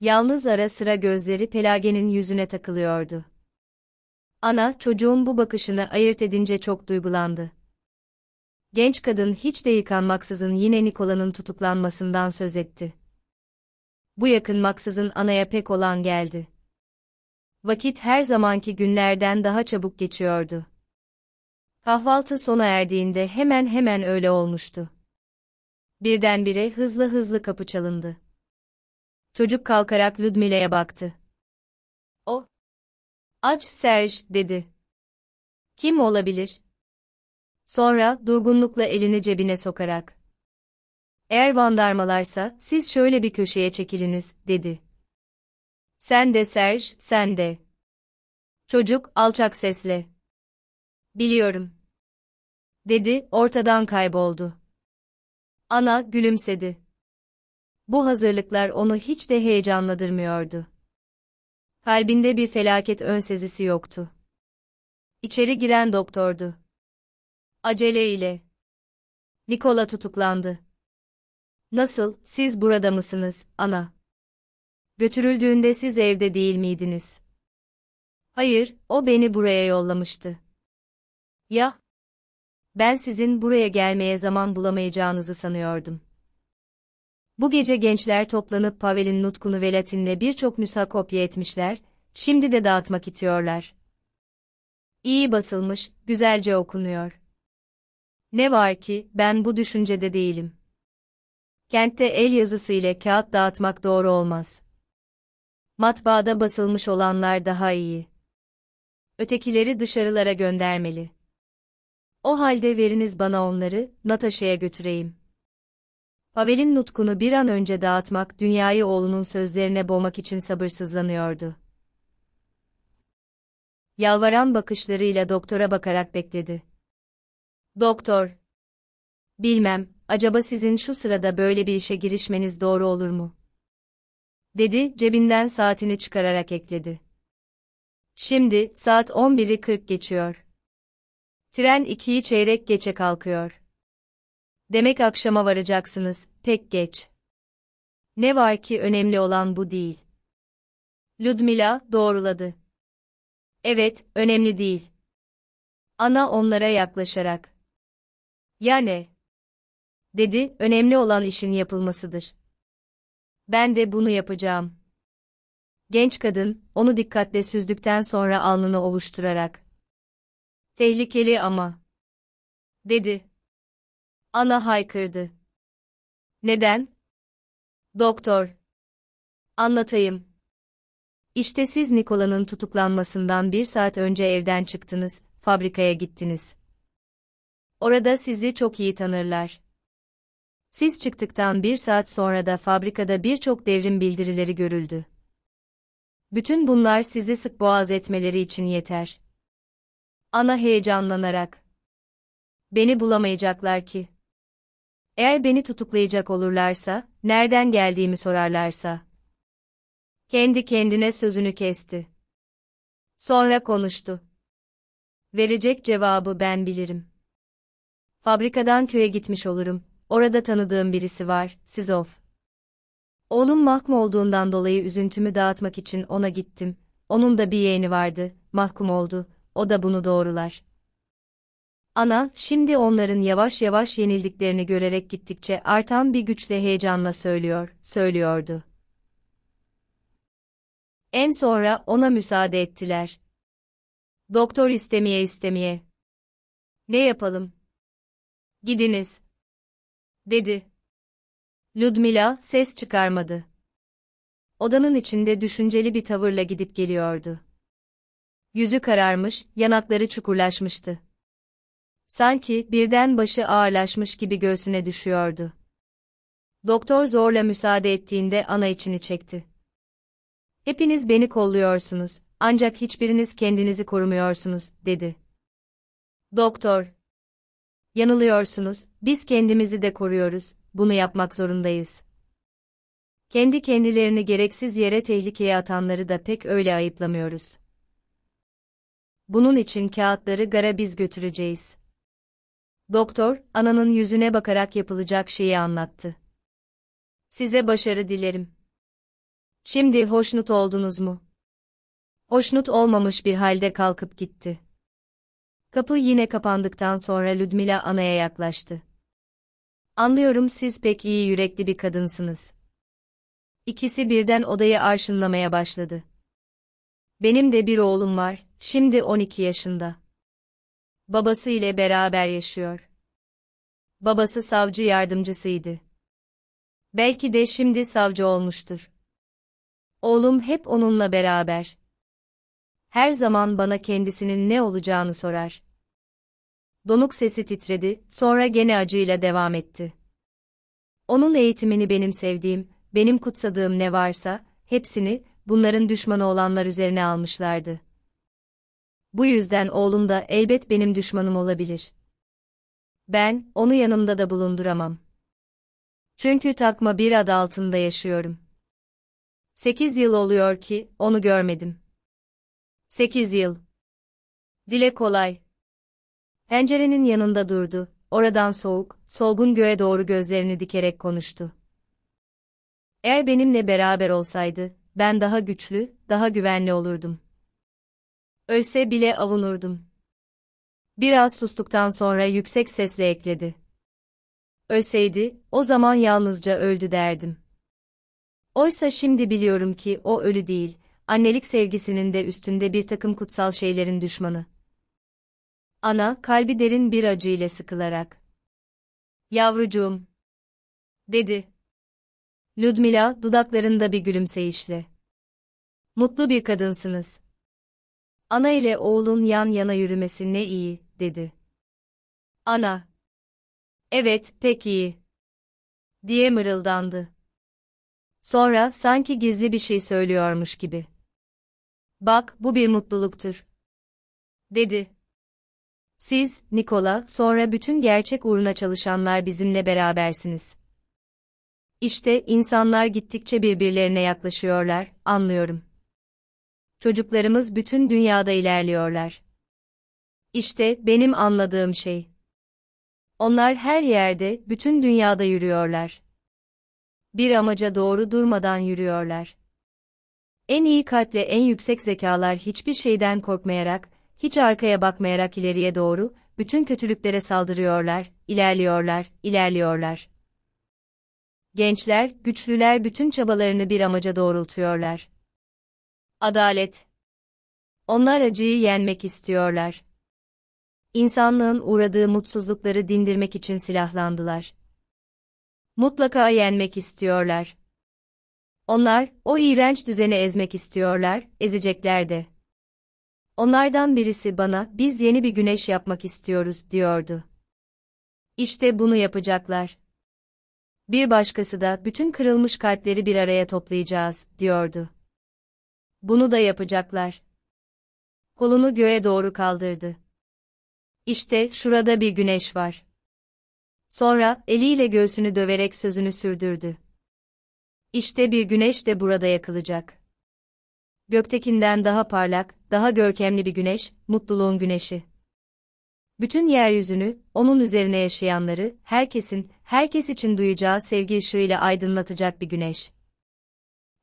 Yalnız ara sıra gözleri Pelage'nin yüzüne takılıyordu. Ana, çocuğun bu bakışını ayırt edince çok duygulandı. Genç kadın hiç de yıkanmaksızın yine Nikola'nın tutuklanmasından söz etti. Bu yakınmaksızın anaya pek olan geldi. Vakit her zamanki günlerden daha çabuk geçiyordu. Kahvaltı sona erdiğinde hemen hemen öyle olmuştu. Birdenbire hızlı hızlı kapı çalındı. Çocuk kalkarak Ludmila'ya baktı. O. Aç Serj, dedi. Kim olabilir? Sonra durgunlukla elini cebine sokarak. Eğer vandarmalarsa siz şöyle bir köşeye çekiliniz, dedi. Sen de Serj, sen de. Çocuk alçak sesle. Biliyorum. Dedi, ortadan kayboldu. Ana gülümsedi bu hazırlıklar onu hiç de heyecanlandırmıyordu. Kalbinde bir felaket önsezisi yoktu. İçeri giren doktordu. Aceleyle Nikola tutuklandı. Nasıl, siz burada mısınız, ana? Götürüldüğünde siz evde değil miydiniz? Hayır, o beni buraya yollamıştı. Ya? Ben sizin buraya gelmeye zaman bulamayacağınızı sanıyordum. Bu gece gençler toplanıp Pavel'in nutkunu ve Latin'le birçok müsa kopya etmişler, şimdi de dağıtmak itiyorlar. İyi basılmış, güzelce okunuyor. Ne var ki, ben bu düşüncede değilim. Kentte el yazısı ile kağıt dağıtmak doğru olmaz. Matbaada basılmış olanlar daha iyi. Ötekileri dışarılara göndermeli. O halde veriniz bana onları, Natasha'ya götüreyim. Pavel'in nutkunu bir an önce dağıtmak dünyayı oğlunun sözlerine boğmak için sabırsızlanıyordu. Yalvaran bakışlarıyla doktora bakarak bekledi. Doktor. Bilmem, acaba sizin şu sırada böyle bir işe girişmeniz doğru olur mu? Dedi, cebinden saatini çıkararak ekledi. Şimdi, saat 11'i 40 geçiyor. Tren 2'yi çeyrek geçe kalkıyor. Demek akşama varacaksınız, pek geç. Ne var ki önemli olan bu değil. Ludmila doğruladı. Evet, önemli değil. Ana onlara yaklaşarak. Ya ne? Dedi, önemli olan işin yapılmasıdır. Ben de bunu yapacağım. Genç kadın, onu dikkatle süzdükten sonra alnını ovuşturarak. Tehlikeli ama. Dedi. Ana haykırdı. Neden? Doktor. Anlatayım. İşte siz Nikola'nın tutuklanmasından bir saat önce evden çıktınız, fabrikaya gittiniz. Orada sizi çok iyi tanırlar. Siz çıktıktan bir saat sonra da fabrikada birçok devrim bildirileri görüldü. Bütün bunlar sizi sık boğaz etmeleri için yeter. Ana heyecanlanarak. Beni bulamayacaklar ki. Eğer beni tutuklayacak olurlarsa, nereden geldiğimi sorarlarsa. Kendi kendine sözünü kesti. Sonra konuştu. Verecek cevabı ben bilirim. Fabrikadan köye gitmiş olurum. Orada tanıdığım birisi var, Sizov. Oğlum mahkum olduğundan dolayı üzüntümü dağıtmak için ona gittim. Onun da bir yeğeni vardı, mahkum oldu. O da bunu doğrular. Ana, şimdi onların yavaş yavaş yenildiklerini görerek gittikçe artan bir güçle heyecanla söylüyor, söylüyordu. En sonra ona müsaade ettiler. Doktor istemeye istemeye. Ne yapalım? Gidiniz. Dedi. Ludmila ses çıkarmadı. Odanın içinde düşünceli bir tavırla gidip geliyordu. Yüzü kararmış, yanakları çukurlaşmıştı. Sanki birden başı ağırlaşmış gibi göğsüne düşüyordu. Doktor zorla müsaade ettiğinde ana içini çekti. Hepiniz beni kolluyorsunuz, ancak hiçbiriniz kendinizi korumuyorsunuz, dedi. Doktor. Yanılıyorsunuz, biz kendimizi de koruyoruz, bunu yapmak zorundayız. Kendi kendilerini gereksiz yere tehlikeye atanları da pek öyle ayıplamıyoruz. Bunun için kağıtları gara biz götüreceğiz. Doktor, ananın yüzüne bakarak yapılacak şeyi anlattı. Size başarı dilerim. Şimdi hoşnut oldunuz mu? Hoşnut olmamış bir halde kalkıp gitti. Kapı yine kapandıktan sonra Ludmila anaya yaklaştı. Anlıyorum siz pek iyi yürekli bir kadınsınız. İkisi birden odayı arşınlamaya başladı. Benim de bir oğlum var, şimdi 12 yaşında babası ile beraber yaşıyor. Babası savcı yardımcısıydı. Belki de şimdi savcı olmuştur. Oğlum hep onunla beraber. Her zaman bana kendisinin ne olacağını sorar. Donuk sesi titredi, sonra gene acıyla devam etti. Onun eğitimini benim sevdiğim, benim kutsadığım ne varsa, hepsini, bunların düşmanı olanlar üzerine almışlardı. Bu yüzden oğlum da elbet benim düşmanım olabilir. Ben, onu yanımda da bulunduramam. Çünkü takma bir ad altında yaşıyorum. Sekiz yıl oluyor ki, onu görmedim. Sekiz yıl. Dile kolay. Pencerenin yanında durdu, oradan soğuk, solgun göğe doğru gözlerini dikerek konuştu. Eğer benimle beraber olsaydı, ben daha güçlü, daha güvenli olurdum. Ölse bile avunurdum. Biraz sustuktan sonra yüksek sesle ekledi. Ölseydi, o zaman yalnızca öldü derdim. Oysa şimdi biliyorum ki o ölü değil, annelik sevgisinin de üstünde bir takım kutsal şeylerin düşmanı. Ana, kalbi derin bir acı ile sıkılarak. Yavrucuğum, dedi. Ludmila, dudaklarında bir gülümseyişle. Mutlu bir kadınsınız. Ana ile oğlun yan yana yürümesi ne iyi, dedi. Ana. Evet, pek iyi. Diye mırıldandı. Sonra sanki gizli bir şey söylüyormuş gibi. Bak, bu bir mutluluktur. Dedi. Siz, Nikola, sonra bütün gerçek uğruna çalışanlar bizimle berabersiniz. İşte insanlar gittikçe birbirlerine yaklaşıyorlar, anlıyorum çocuklarımız bütün dünyada ilerliyorlar. İşte benim anladığım şey. Onlar her yerde, bütün dünyada yürüyorlar. Bir amaca doğru durmadan yürüyorlar. En iyi kalple en yüksek zekalar hiçbir şeyden korkmayarak, hiç arkaya bakmayarak ileriye doğru, bütün kötülüklere saldırıyorlar, ilerliyorlar, ilerliyorlar. Gençler, güçlüler bütün çabalarını bir amaca doğrultuyorlar. Adalet. Onlar acıyı yenmek istiyorlar. İnsanlığın uğradığı mutsuzlukları dindirmek için silahlandılar. Mutlaka yenmek istiyorlar. Onlar, o iğrenç düzeni ezmek istiyorlar, ezecekler de. Onlardan birisi bana, biz yeni bir güneş yapmak istiyoruz, diyordu. İşte bunu yapacaklar. Bir başkası da, bütün kırılmış kalpleri bir araya toplayacağız, diyordu. Bunu da yapacaklar. Kolunu göğe doğru kaldırdı. İşte şurada bir güneş var. Sonra eliyle göğsünü döverek sözünü sürdürdü. İşte bir güneş de burada yakılacak. Göktekinden daha parlak, daha görkemli bir güneş, mutluluğun güneşi. Bütün yeryüzünü, onun üzerine yaşayanları, herkesin, herkes için duyacağı sevgi ışığıyla aydınlatacak bir güneş.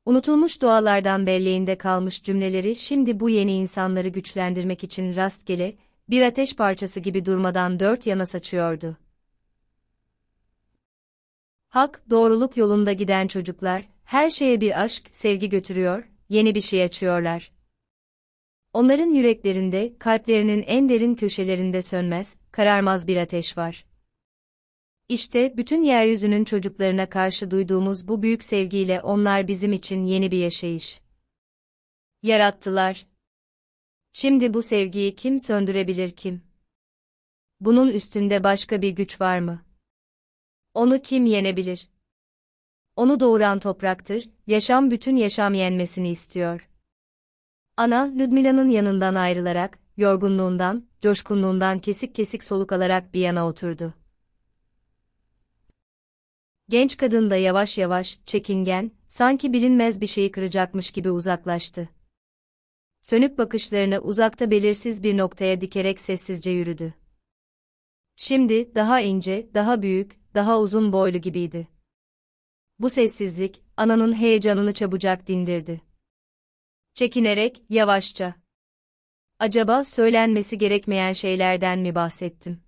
Unutulmuş dualardan belleğinde kalmış cümleleri şimdi bu yeni insanları güçlendirmek için rastgele, bir ateş parçası gibi durmadan dört yana saçıyordu. Hak, doğruluk yolunda giden çocuklar, her şeye bir aşk, sevgi götürüyor, yeni bir şey açıyorlar. Onların yüreklerinde, kalplerinin en derin köşelerinde sönmez, kararmaz bir ateş var. İşte bütün yeryüzünün çocuklarına karşı duyduğumuz bu büyük sevgiyle onlar bizim için yeni bir yaşayış yarattılar. Şimdi bu sevgiyi kim söndürebilir kim? Bunun üstünde başka bir güç var mı? Onu kim yenebilir? Onu doğuran topraktır, yaşam bütün yaşam yenmesini istiyor. Ana, Ludmila'nın yanından ayrılarak, yorgunluğundan, coşkunluğundan kesik kesik soluk alarak bir yana oturdu. Genç kadın da yavaş yavaş, çekingen, sanki bilinmez bir şeyi kıracakmış gibi uzaklaştı. Sönük bakışlarını uzakta belirsiz bir noktaya dikerek sessizce yürüdü. Şimdi daha ince, daha büyük, daha uzun boylu gibiydi. Bu sessizlik, ananın heyecanını çabucak dindirdi. Çekinerek, yavaşça. Acaba söylenmesi gerekmeyen şeylerden mi bahsettim?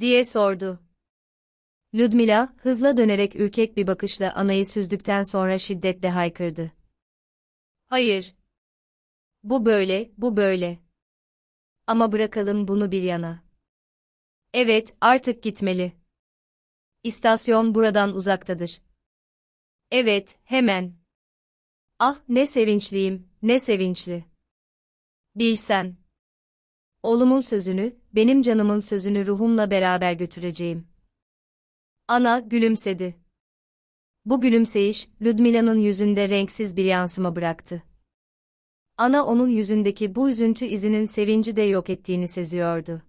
Diye sordu. Ludmila, hızla dönerek ürkek bir bakışla anayı süzdükten sonra şiddetle haykırdı. Hayır. Bu böyle, bu böyle. Ama bırakalım bunu bir yana. Evet, artık gitmeli. İstasyon buradan uzaktadır. Evet, hemen. Ah, ne sevinçliyim, ne sevinçli. Bilsen. Oğlumun sözünü, benim canımın sözünü ruhumla beraber götüreceğim. Ana gülümsedi. Bu gülümseyiş, Ludmila'nın yüzünde renksiz bir yansıma bıraktı. Ana onun yüzündeki bu üzüntü izinin sevinci de yok ettiğini seziyordu.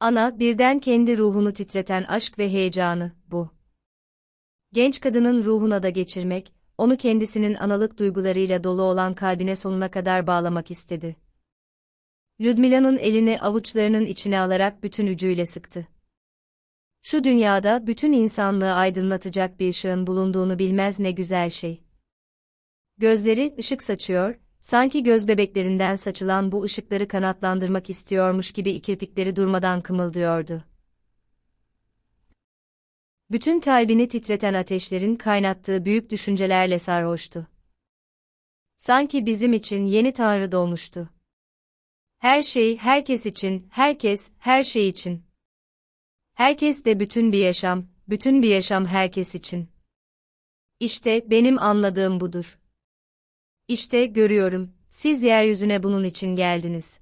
Ana birden kendi ruhunu titreten aşk ve heyecanı, bu. Genç kadının ruhuna da geçirmek, onu kendisinin analık duygularıyla dolu olan kalbine sonuna kadar bağlamak istedi. Ludmila'nın elini avuçlarının içine alarak bütün gücüyle sıktı şu dünyada bütün insanlığı aydınlatacak bir ışığın bulunduğunu bilmez ne güzel şey. Gözleri ışık saçıyor, sanki göz bebeklerinden saçılan bu ışıkları kanatlandırmak istiyormuş gibi kirpikleri durmadan kımıldıyordu. Bütün kalbini titreten ateşlerin kaynattığı büyük düşüncelerle sarhoştu. Sanki bizim için yeni Tanrı doğmuştu. Her şey, herkes için, herkes, her şey için. Herkes de bütün bir yaşam, bütün bir yaşam herkes için. İşte benim anladığım budur. İşte görüyorum, siz yeryüzüne bunun için geldiniz.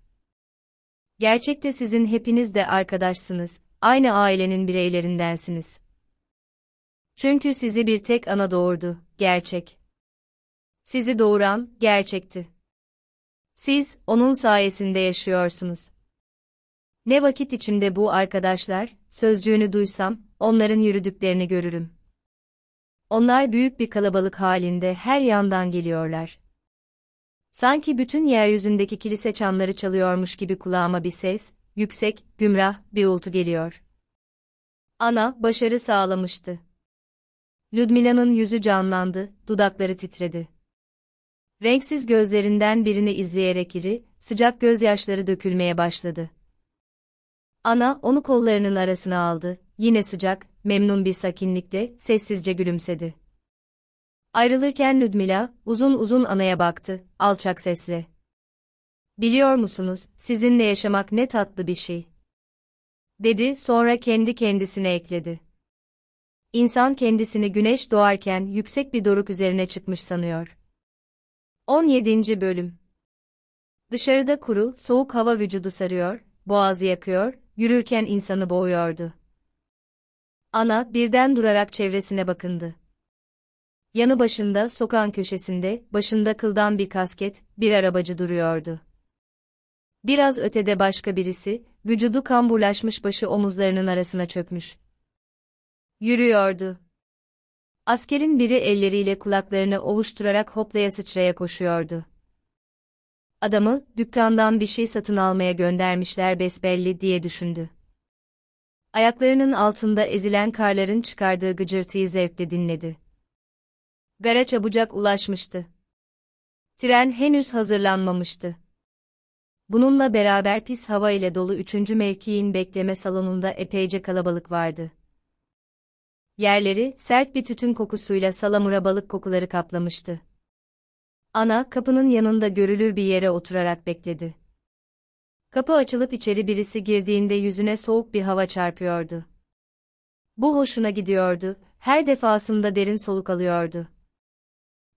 Gerçekte sizin hepiniz de arkadaşsınız, aynı ailenin bireylerindensiniz. Çünkü sizi bir tek ana doğurdu, gerçek. Sizi doğuran, gerçekti. Siz, onun sayesinde yaşıyorsunuz. Ne vakit içimde bu arkadaşlar, sözcüğünü duysam, onların yürüdüklerini görürüm. Onlar büyük bir kalabalık halinde her yandan geliyorlar. Sanki bütün yeryüzündeki kilise çanları çalıyormuş gibi kulağıma bir ses, yüksek, gümrah, bir ultu geliyor. Ana, başarı sağlamıştı. Ludmila'nın yüzü canlandı, dudakları titredi. Renksiz gözlerinden birini izleyerek iri, sıcak gözyaşları dökülmeye başladı. Ana onu kollarının arasına aldı, yine sıcak, memnun bir sakinlikle, sessizce gülümsedi. Ayrılırken Ludmila, uzun uzun anaya baktı, alçak sesle. Biliyor musunuz, sizinle yaşamak ne tatlı bir şey. Dedi, sonra kendi kendisine ekledi. İnsan kendisini güneş doğarken yüksek bir doruk üzerine çıkmış sanıyor. 17. Bölüm Dışarıda kuru, soğuk hava vücudu sarıyor, boğazı yakıyor, yürürken insanı boğuyordu. Ana birden durarak çevresine bakındı. Yanı başında sokağın köşesinde, başında kıldan bir kasket, bir arabacı duruyordu. Biraz ötede başka birisi, vücudu kamburlaşmış başı omuzlarının arasına çökmüş. Yürüyordu. Askerin biri elleriyle kulaklarını ovuşturarak hoplaya sıçraya koşuyordu adamı dükkandan bir şey satın almaya göndermişler besbelli diye düşündü. Ayaklarının altında ezilen karların çıkardığı gıcırtıyı zevkle dinledi. Gara çabucak ulaşmıştı. Tren henüz hazırlanmamıştı. Bununla beraber pis hava ile dolu üçüncü mevkiin bekleme salonunda epeyce kalabalık vardı. Yerleri sert bir tütün kokusuyla salamura balık kokuları kaplamıştı. Ana, kapının yanında görülür bir yere oturarak bekledi. Kapı açılıp içeri birisi girdiğinde yüzüne soğuk bir hava çarpıyordu. Bu hoşuna gidiyordu, her defasında derin soluk alıyordu.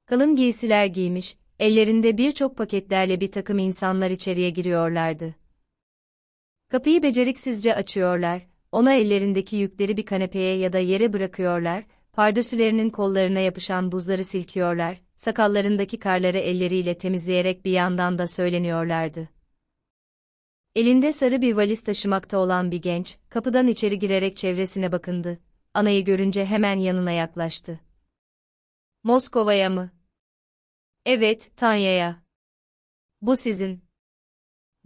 Kalın giysiler giymiş, ellerinde birçok paketlerle bir takım insanlar içeriye giriyorlardı. Kapıyı beceriksizce açıyorlar, ona ellerindeki yükleri bir kanepeye ya da yere bırakıyorlar, pardösülerinin kollarına yapışan buzları silkiyorlar, sakallarındaki karları elleriyle temizleyerek bir yandan da söyleniyorlardı. Elinde sarı bir valiz taşımakta olan bir genç, kapıdan içeri girerek çevresine bakındı. Anayı görünce hemen yanına yaklaştı. Moskova'ya mı? Evet, Tanya'ya. Bu sizin.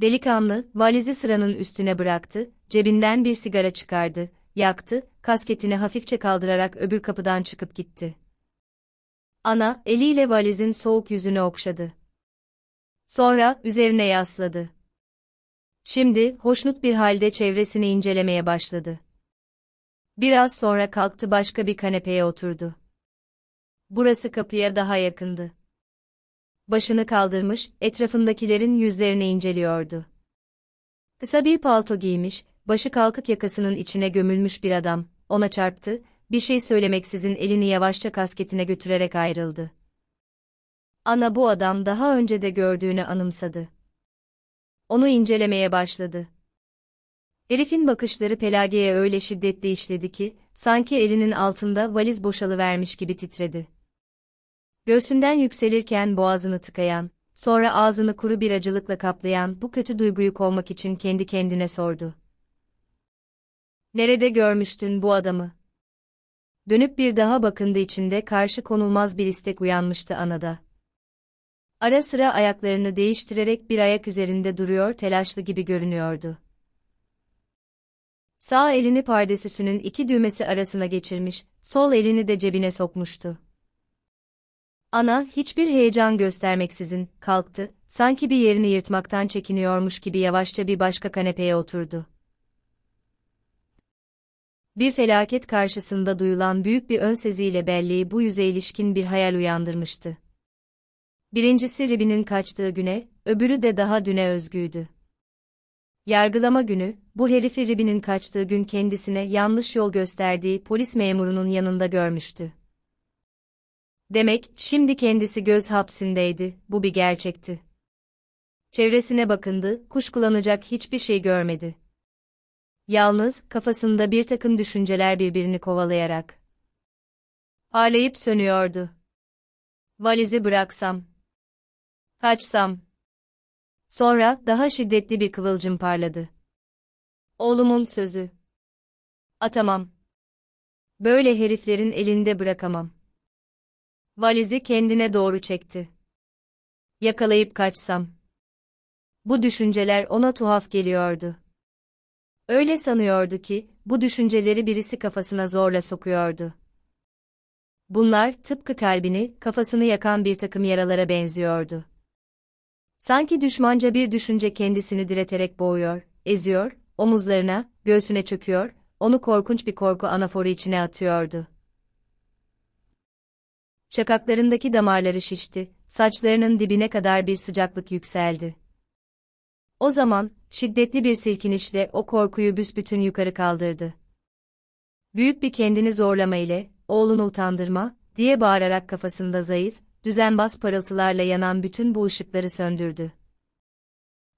Delikanlı, valizi sıranın üstüne bıraktı, cebinden bir sigara çıkardı, yaktı, kasketini hafifçe kaldırarak öbür kapıdan çıkıp gitti. Ana, eliyle valizin soğuk yüzünü okşadı. Sonra, üzerine yasladı. Şimdi, hoşnut bir halde çevresini incelemeye başladı. Biraz sonra kalktı başka bir kanepeye oturdu. Burası kapıya daha yakındı. Başını kaldırmış, etrafındakilerin yüzlerini inceliyordu. Kısa bir palto giymiş, başı kalkık yakasının içine gömülmüş bir adam, ona çarptı, bir şey söylemeksizin elini yavaşça kasketine götürerek ayrıldı. Ana bu adam daha önce de gördüğünü anımsadı. Onu incelemeye başladı. Elif'in bakışları Pelage'ye öyle şiddetli işledi ki, sanki elinin altında valiz boşalıvermiş gibi titredi. Göğsünden yükselirken boğazını tıkayan, sonra ağzını kuru bir acılıkla kaplayan bu kötü duyguyu kovmak için kendi kendine sordu. Nerede görmüştün bu adamı? dönüp bir daha bakındı içinde karşı konulmaz bir istek uyanmıştı anada. Ara sıra ayaklarını değiştirerek bir ayak üzerinde duruyor telaşlı gibi görünüyordu. Sağ elini pardesüsünün iki düğmesi arasına geçirmiş, sol elini de cebine sokmuştu. Ana, hiçbir heyecan göstermeksizin, kalktı, sanki bir yerini yırtmaktan çekiniyormuş gibi yavaşça bir başka kanepeye oturdu. Bir felaket karşısında duyulan büyük bir önseziyle belleği bu yüze ilişkin bir hayal uyandırmıştı. Birincisi Ribin'in kaçtığı güne, öbürü de daha düne özgüydü. Yargılama günü, bu herifi Ribin'in kaçtığı gün kendisine yanlış yol gösterdiği polis memurunun yanında görmüştü. Demek, şimdi kendisi göz hapsindeydi, bu bir gerçekti. Çevresine bakındı, kuşkulanacak hiçbir şey görmedi. Yalnız, kafasında bir takım düşünceler birbirini kovalayarak. Ağlayıp sönüyordu. Valizi bıraksam. Kaçsam. Sonra, daha şiddetli bir kıvılcım parladı. Oğlumun sözü. Atamam. Böyle heriflerin elinde bırakamam. Valizi kendine doğru çekti. Yakalayıp kaçsam. Bu düşünceler ona tuhaf geliyordu. Öyle sanıyordu ki, bu düşünceleri birisi kafasına zorla sokuyordu. Bunlar, tıpkı kalbini, kafasını yakan bir takım yaralara benziyordu. Sanki düşmanca bir düşünce kendisini direterek boğuyor, eziyor, omuzlarına, göğsüne çöküyor, onu korkunç bir korku anaforu içine atıyordu. Çakaklarındaki damarları şişti, saçlarının dibine kadar bir sıcaklık yükseldi. O zaman, şiddetli bir silkinişle o korkuyu büsbütün yukarı kaldırdı. Büyük bir kendini zorlama ile, oğlunu utandırma, diye bağırarak kafasında zayıf, düzenbaz parıltılarla yanan bütün bu ışıkları söndürdü.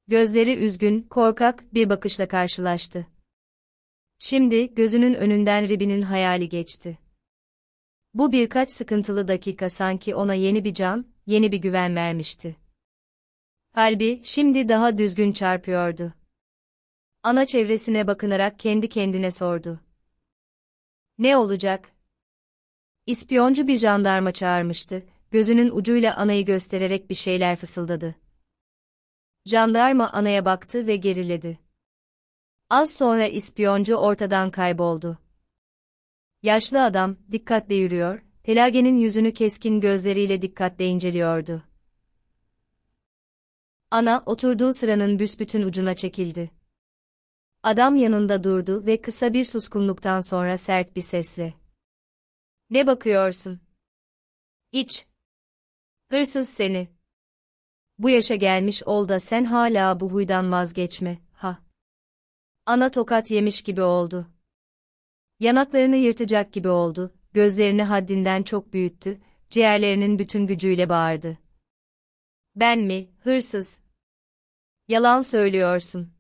Gözleri üzgün, korkak bir bakışla karşılaştı. Şimdi gözünün önünden Ribi'nin hayali geçti. Bu birkaç sıkıntılı dakika sanki ona yeni bir can, yeni bir güven vermişti. Kalbi şimdi daha düzgün çarpıyordu. Ana çevresine bakınarak kendi kendine sordu. Ne olacak? İspiyoncu bir jandarma çağırmıştı. Gözünün ucuyla anayı göstererek bir şeyler fısıldadı. Jandarma anaya baktı ve geriledi. Az sonra ispiyoncu ortadan kayboldu. Yaşlı adam dikkatle yürüyor, Pelage'nin yüzünü keskin gözleriyle dikkatle inceliyordu. Ana, oturduğu sıranın büsbütün ucuna çekildi. Adam yanında durdu ve kısa bir suskunluktan sonra sert bir sesle. Ne bakıyorsun? İç. Hırsız seni. Bu yaşa gelmiş ol da sen hala bu huydan vazgeçme, ha. Ana tokat yemiş gibi oldu. Yanaklarını yırtacak gibi oldu, gözlerini haddinden çok büyüttü, ciğerlerinin bütün gücüyle bağırdı. Ben mi, hırsız? Yalan söylüyorsun.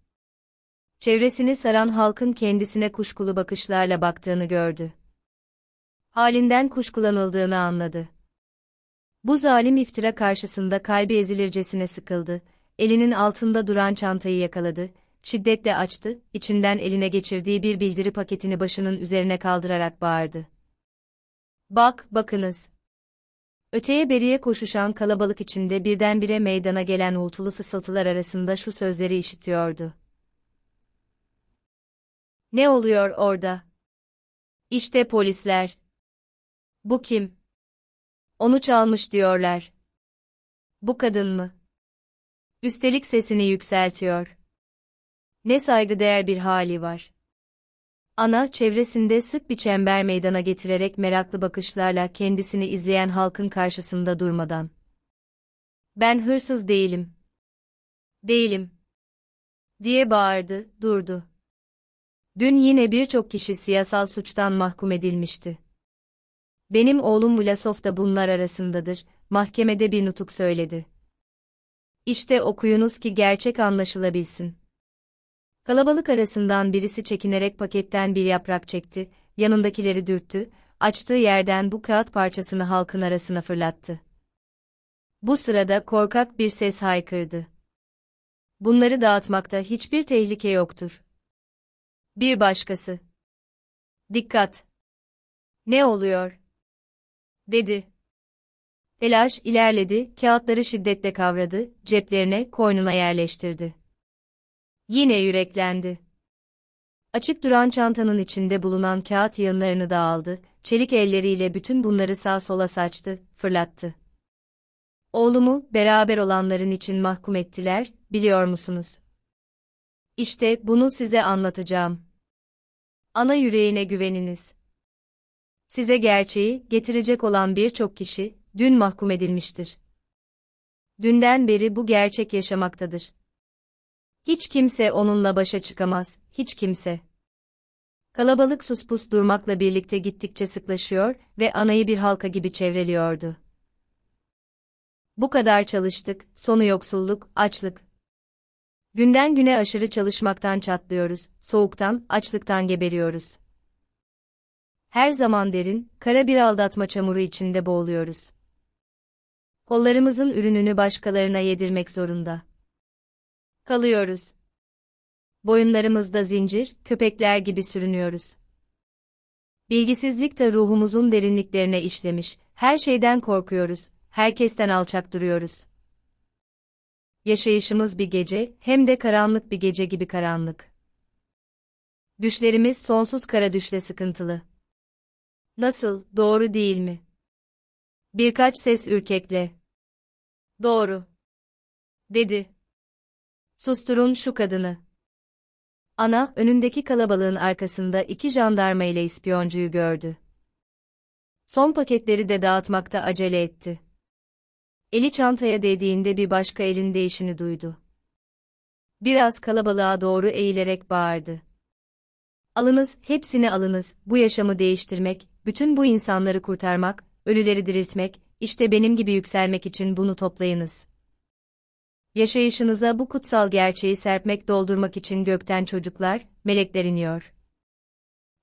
Çevresini saran halkın kendisine kuşkulu bakışlarla baktığını gördü. Halinden kuşkulanıldığını anladı. Bu zalim iftira karşısında kalbi ezilircesine sıkıldı, elinin altında duran çantayı yakaladı, şiddetle açtı, içinden eline geçirdiği bir bildiri paketini başının üzerine kaldırarak bağırdı. Bak, bakınız. Öteye beriye koşuşan kalabalık içinde birdenbire meydana gelen uğultulu fısıltılar arasında şu sözleri işitiyordu. Ne oluyor orada? İşte polisler. Bu kim? Onu çalmış diyorlar. Bu kadın mı? Üstelik sesini yükseltiyor. Ne saygıdeğer bir hali var. Ana, çevresinde sık bir çember meydana getirerek meraklı bakışlarla kendisini izleyen halkın karşısında durmadan. Ben hırsız değilim. Değilim. Diye bağırdı, durdu. Dün yine birçok kişi siyasal suçtan mahkum edilmişti. Benim oğlum Vlasov da bunlar arasındadır, mahkemede bir nutuk söyledi. İşte okuyunuz ki gerçek anlaşılabilsin. Kalabalık arasından birisi çekinerek paketten bir yaprak çekti, yanındakileri dürttü, açtığı yerden bu kağıt parçasını halkın arasına fırlattı. Bu sırada korkak bir ses haykırdı. Bunları dağıtmakta hiçbir tehlike yoktur. Bir başkası. Dikkat! Ne oluyor? Dedi. Elaş ilerledi, kağıtları şiddetle kavradı, ceplerine, koynuna yerleştirdi. Yine yüreklendi. Açık duran çantanın içinde bulunan kağıt yığınlarını da aldı, çelik elleriyle bütün bunları sağ sola saçtı, fırlattı. Oğlumu, beraber olanların için mahkum ettiler, biliyor musunuz? İşte bunu size anlatacağım. Ana yüreğine güveniniz. Size gerçeği getirecek olan birçok kişi, dün mahkum edilmiştir. Dünden beri bu gerçek yaşamaktadır. Hiç kimse onunla başa çıkamaz, hiç kimse. Kalabalık suspus durmakla birlikte gittikçe sıklaşıyor ve anayı bir halka gibi çevreliyordu. Bu kadar çalıştık, sonu yoksulluk, açlık. Günden güne aşırı çalışmaktan çatlıyoruz, soğuktan, açlıktan geberiyoruz. Her zaman derin, kara bir aldatma çamuru içinde boğuluyoruz. Kollarımızın ürününü başkalarına yedirmek zorunda kalıyoruz. Boyunlarımızda zincir, köpekler gibi sürünüyoruz. Bilgisizlik de ruhumuzun derinliklerine işlemiş, her şeyden korkuyoruz, herkesten alçak duruyoruz. Yaşayışımız bir gece, hem de karanlık bir gece gibi karanlık. Düşlerimiz sonsuz kara düşle sıkıntılı. Nasıl, doğru değil mi? Birkaç ses ürkekle. Doğru. Dedi. Susturun şu kadını. Ana, önündeki kalabalığın arkasında iki jandarma ile ispiyoncuyu gördü. Son paketleri de dağıtmakta acele etti. Eli çantaya değdiğinde bir başka elin değişini duydu. Biraz kalabalığa doğru eğilerek bağırdı. Alınız, hepsini alınız, bu yaşamı değiştirmek, bütün bu insanları kurtarmak, ölüleri diriltmek, işte benim gibi yükselmek için bunu toplayınız. Yaşayışınıza bu kutsal gerçeği serpmek doldurmak için gökten çocuklar, melekler iniyor.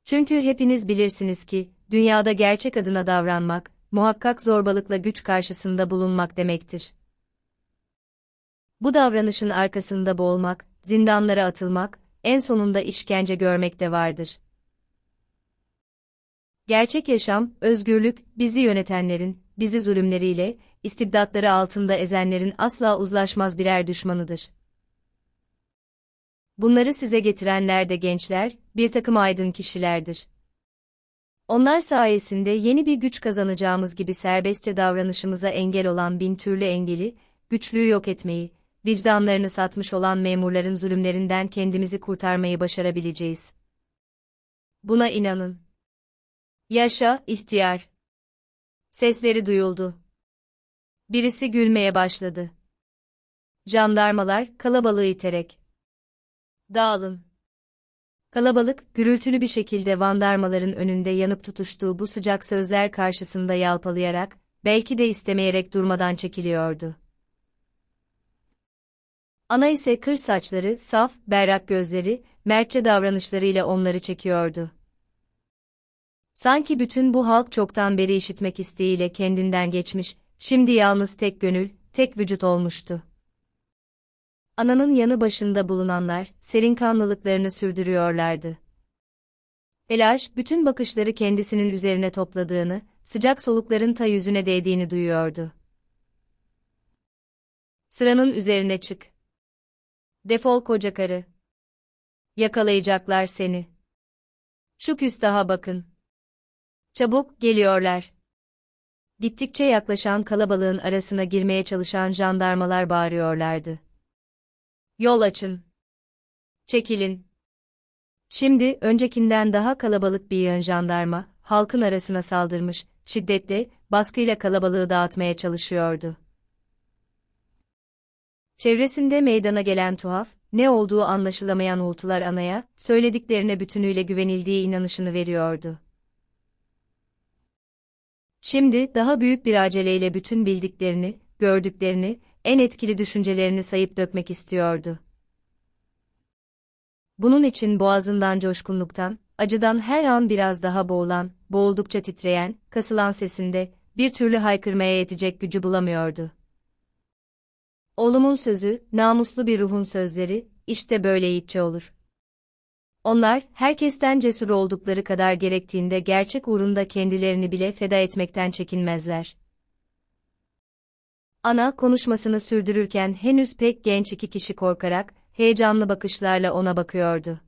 Çünkü hepiniz bilirsiniz ki, dünyada gerçek adına davranmak, muhakkak zorbalıkla güç karşısında bulunmak demektir. Bu davranışın arkasında boğulmak, zindanlara atılmak, en sonunda işkence görmek de vardır. Gerçek yaşam, özgürlük, bizi yönetenlerin, bizi zulümleriyle, istibdatları altında ezenlerin asla uzlaşmaz birer düşmanıdır. Bunları size getirenler de gençler, bir takım aydın kişilerdir. Onlar sayesinde yeni bir güç kazanacağımız gibi serbestçe davranışımıza engel olan bin türlü engeli, güçlüğü yok etmeyi, vicdanlarını satmış olan memurların zulümlerinden kendimizi kurtarmayı başarabileceğiz. Buna inanın. Yaşa, ihtiyar. Sesleri duyuldu. Birisi gülmeye başladı. Jandarmalar kalabalığı iterek. Dağılın. Kalabalık, gürültülü bir şekilde vandarmaların önünde yanıp tutuştuğu bu sıcak sözler karşısında yalpalayarak, belki de istemeyerek durmadan çekiliyordu. Ana ise kır saçları, saf, berrak gözleri, mertçe davranışlarıyla onları çekiyordu. Sanki bütün bu halk çoktan beri işitmek isteğiyle kendinden geçmiş, Şimdi yalnız tek gönül, tek vücut olmuştu. Ananın yanı başında bulunanlar, serin kanlılıklarını sürdürüyorlardı. Elaş, bütün bakışları kendisinin üzerine topladığını, sıcak solukların ta yüzüne değdiğini duyuyordu. Sıranın üzerine çık. Defol koca karı. Yakalayacaklar seni. Şu küstaha bakın. Çabuk, geliyorlar. Gittikçe yaklaşan kalabalığın arasına girmeye çalışan jandarmalar bağırıyorlardı. Yol açın. Çekilin. Şimdi öncekinden daha kalabalık bir yön jandarma, halkın arasına saldırmış, şiddetle, baskıyla kalabalığı dağıtmaya çalışıyordu. Çevresinde meydana gelen tuhaf, ne olduğu anlaşılamayan uğultular anaya, söylediklerine bütünüyle güvenildiği inanışını veriyordu. Şimdi daha büyük bir aceleyle bütün bildiklerini, gördüklerini, en etkili düşüncelerini sayıp dökmek istiyordu. Bunun için boğazından coşkunluktan, acıdan her an biraz daha boğulan, boğuldukça titreyen, kasılan sesinde bir türlü haykırmaya yetecek gücü bulamıyordu. Oğlumun sözü, namuslu bir ruhun sözleri, işte böyle yiğitçe olur. Onlar, herkesten cesur oldukları kadar gerektiğinde gerçek uğrunda kendilerini bile feda etmekten çekinmezler. Ana konuşmasını sürdürürken henüz pek genç iki kişi korkarak, heyecanlı bakışlarla ona bakıyordu.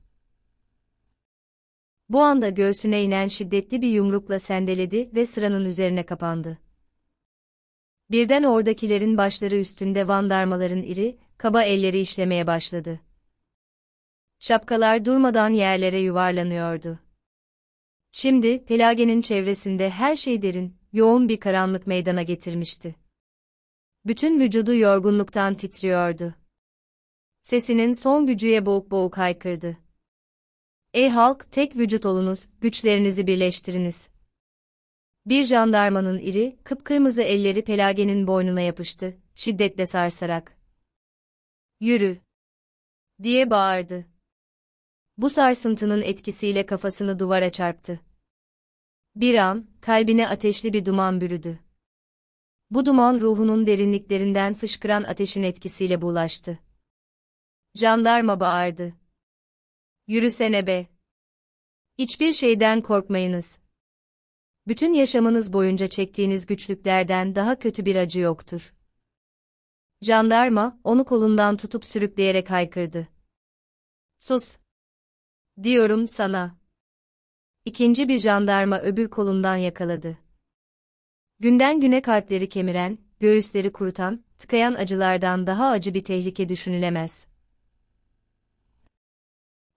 Bu anda göğsüne inen şiddetli bir yumrukla sendeledi ve sıranın üzerine kapandı. Birden oradakilerin başları üstünde vandarmaların iri, kaba elleri işlemeye başladı şapkalar durmadan yerlere yuvarlanıyordu. Şimdi Pelage'nin çevresinde her şey derin, yoğun bir karanlık meydana getirmişti. Bütün vücudu yorgunluktan titriyordu. Sesinin son gücüye boğuk boğuk haykırdı. Ey halk, tek vücut olunuz, güçlerinizi birleştiriniz. Bir jandarmanın iri, kıpkırmızı elleri Pelage'nin boynuna yapıştı, şiddetle sarsarak. Yürü! diye bağırdı bu sarsıntının etkisiyle kafasını duvara çarptı. Bir an, kalbine ateşli bir duman bürüdü. Bu duman ruhunun derinliklerinden fışkıran ateşin etkisiyle bulaştı. Jandarma bağırdı. Yürüsene be! Hiçbir şeyden korkmayınız. Bütün yaşamınız boyunca çektiğiniz güçlüklerden daha kötü bir acı yoktur. Jandarma, onu kolundan tutup sürükleyerek haykırdı. Sus! Diyorum sana. İkinci bir jandarma öbür kolundan yakaladı. Günden güne kalpleri kemiren, göğüsleri kurutan, tıkayan acılardan daha acı bir tehlike düşünülemez.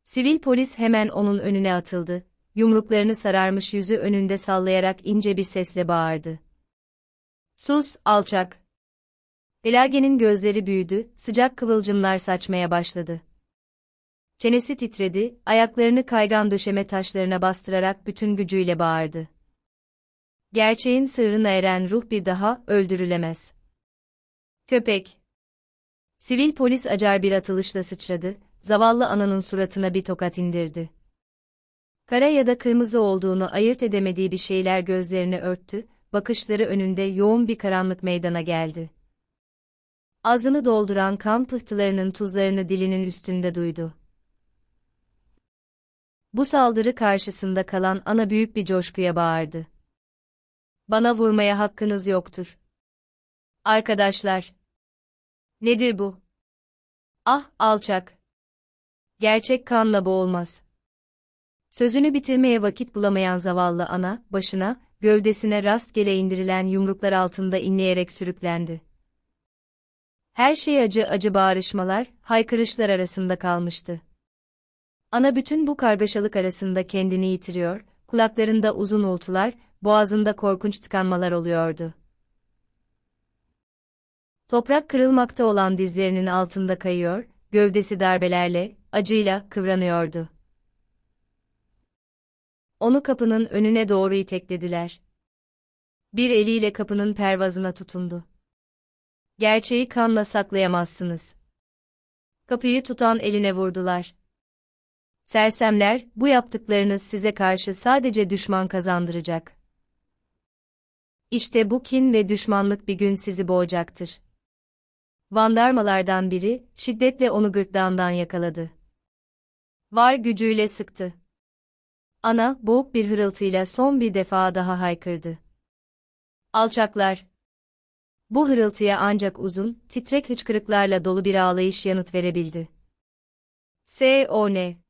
Sivil polis hemen onun önüne atıldı, yumruklarını sararmış yüzü önünde sallayarak ince bir sesle bağırdı. Sus, alçak! Belage'nin gözleri büyüdü, sıcak kıvılcımlar saçmaya başladı. Çenesi titredi, ayaklarını kaygan döşeme taşlarına bastırarak bütün gücüyle bağırdı. Gerçeğin sırrına eren ruh bir daha öldürülemez. Köpek. Sivil polis acar bir atılışla sıçradı, zavallı ananın suratına bir tokat indirdi. Kara ya da kırmızı olduğunu ayırt edemediği bir şeyler gözlerini örttü, bakışları önünde yoğun bir karanlık meydana geldi. Ağzını dolduran kan pıhtılarının tuzlarını dilinin üstünde duydu bu saldırı karşısında kalan ana büyük bir coşkuya bağırdı. Bana vurmaya hakkınız yoktur. Arkadaşlar. Nedir bu? Ah, alçak. Gerçek kanla boğulmaz. Sözünü bitirmeye vakit bulamayan zavallı ana, başına, gövdesine rastgele indirilen yumruklar altında inleyerek sürüklendi. Her şey acı acı bağrışmalar, haykırışlar arasında kalmıştı. Ana bütün bu kargaşalık arasında kendini yitiriyor, kulaklarında uzun uğultular, boğazında korkunç tıkanmalar oluyordu. Toprak kırılmakta olan dizlerinin altında kayıyor, gövdesi darbelerle, acıyla kıvranıyordu. Onu kapının önüne doğru iteklediler. Bir eliyle kapının pervazına tutundu. Gerçeği kanla saklayamazsınız. Kapıyı tutan eline vurdular. Sersemler, bu yaptıklarınız size karşı sadece düşman kazandıracak. İşte bu kin ve düşmanlık bir gün sizi boğacaktır. Vandarmalardan biri, şiddetle onu gırtlağından yakaladı. Var gücüyle sıktı. Ana, boğuk bir hırıltıyla son bir defa daha haykırdı. Alçaklar! Bu hırıltıya ancak uzun, titrek hıçkırıklarla dolu bir ağlayış yanıt verebildi. S.O.N.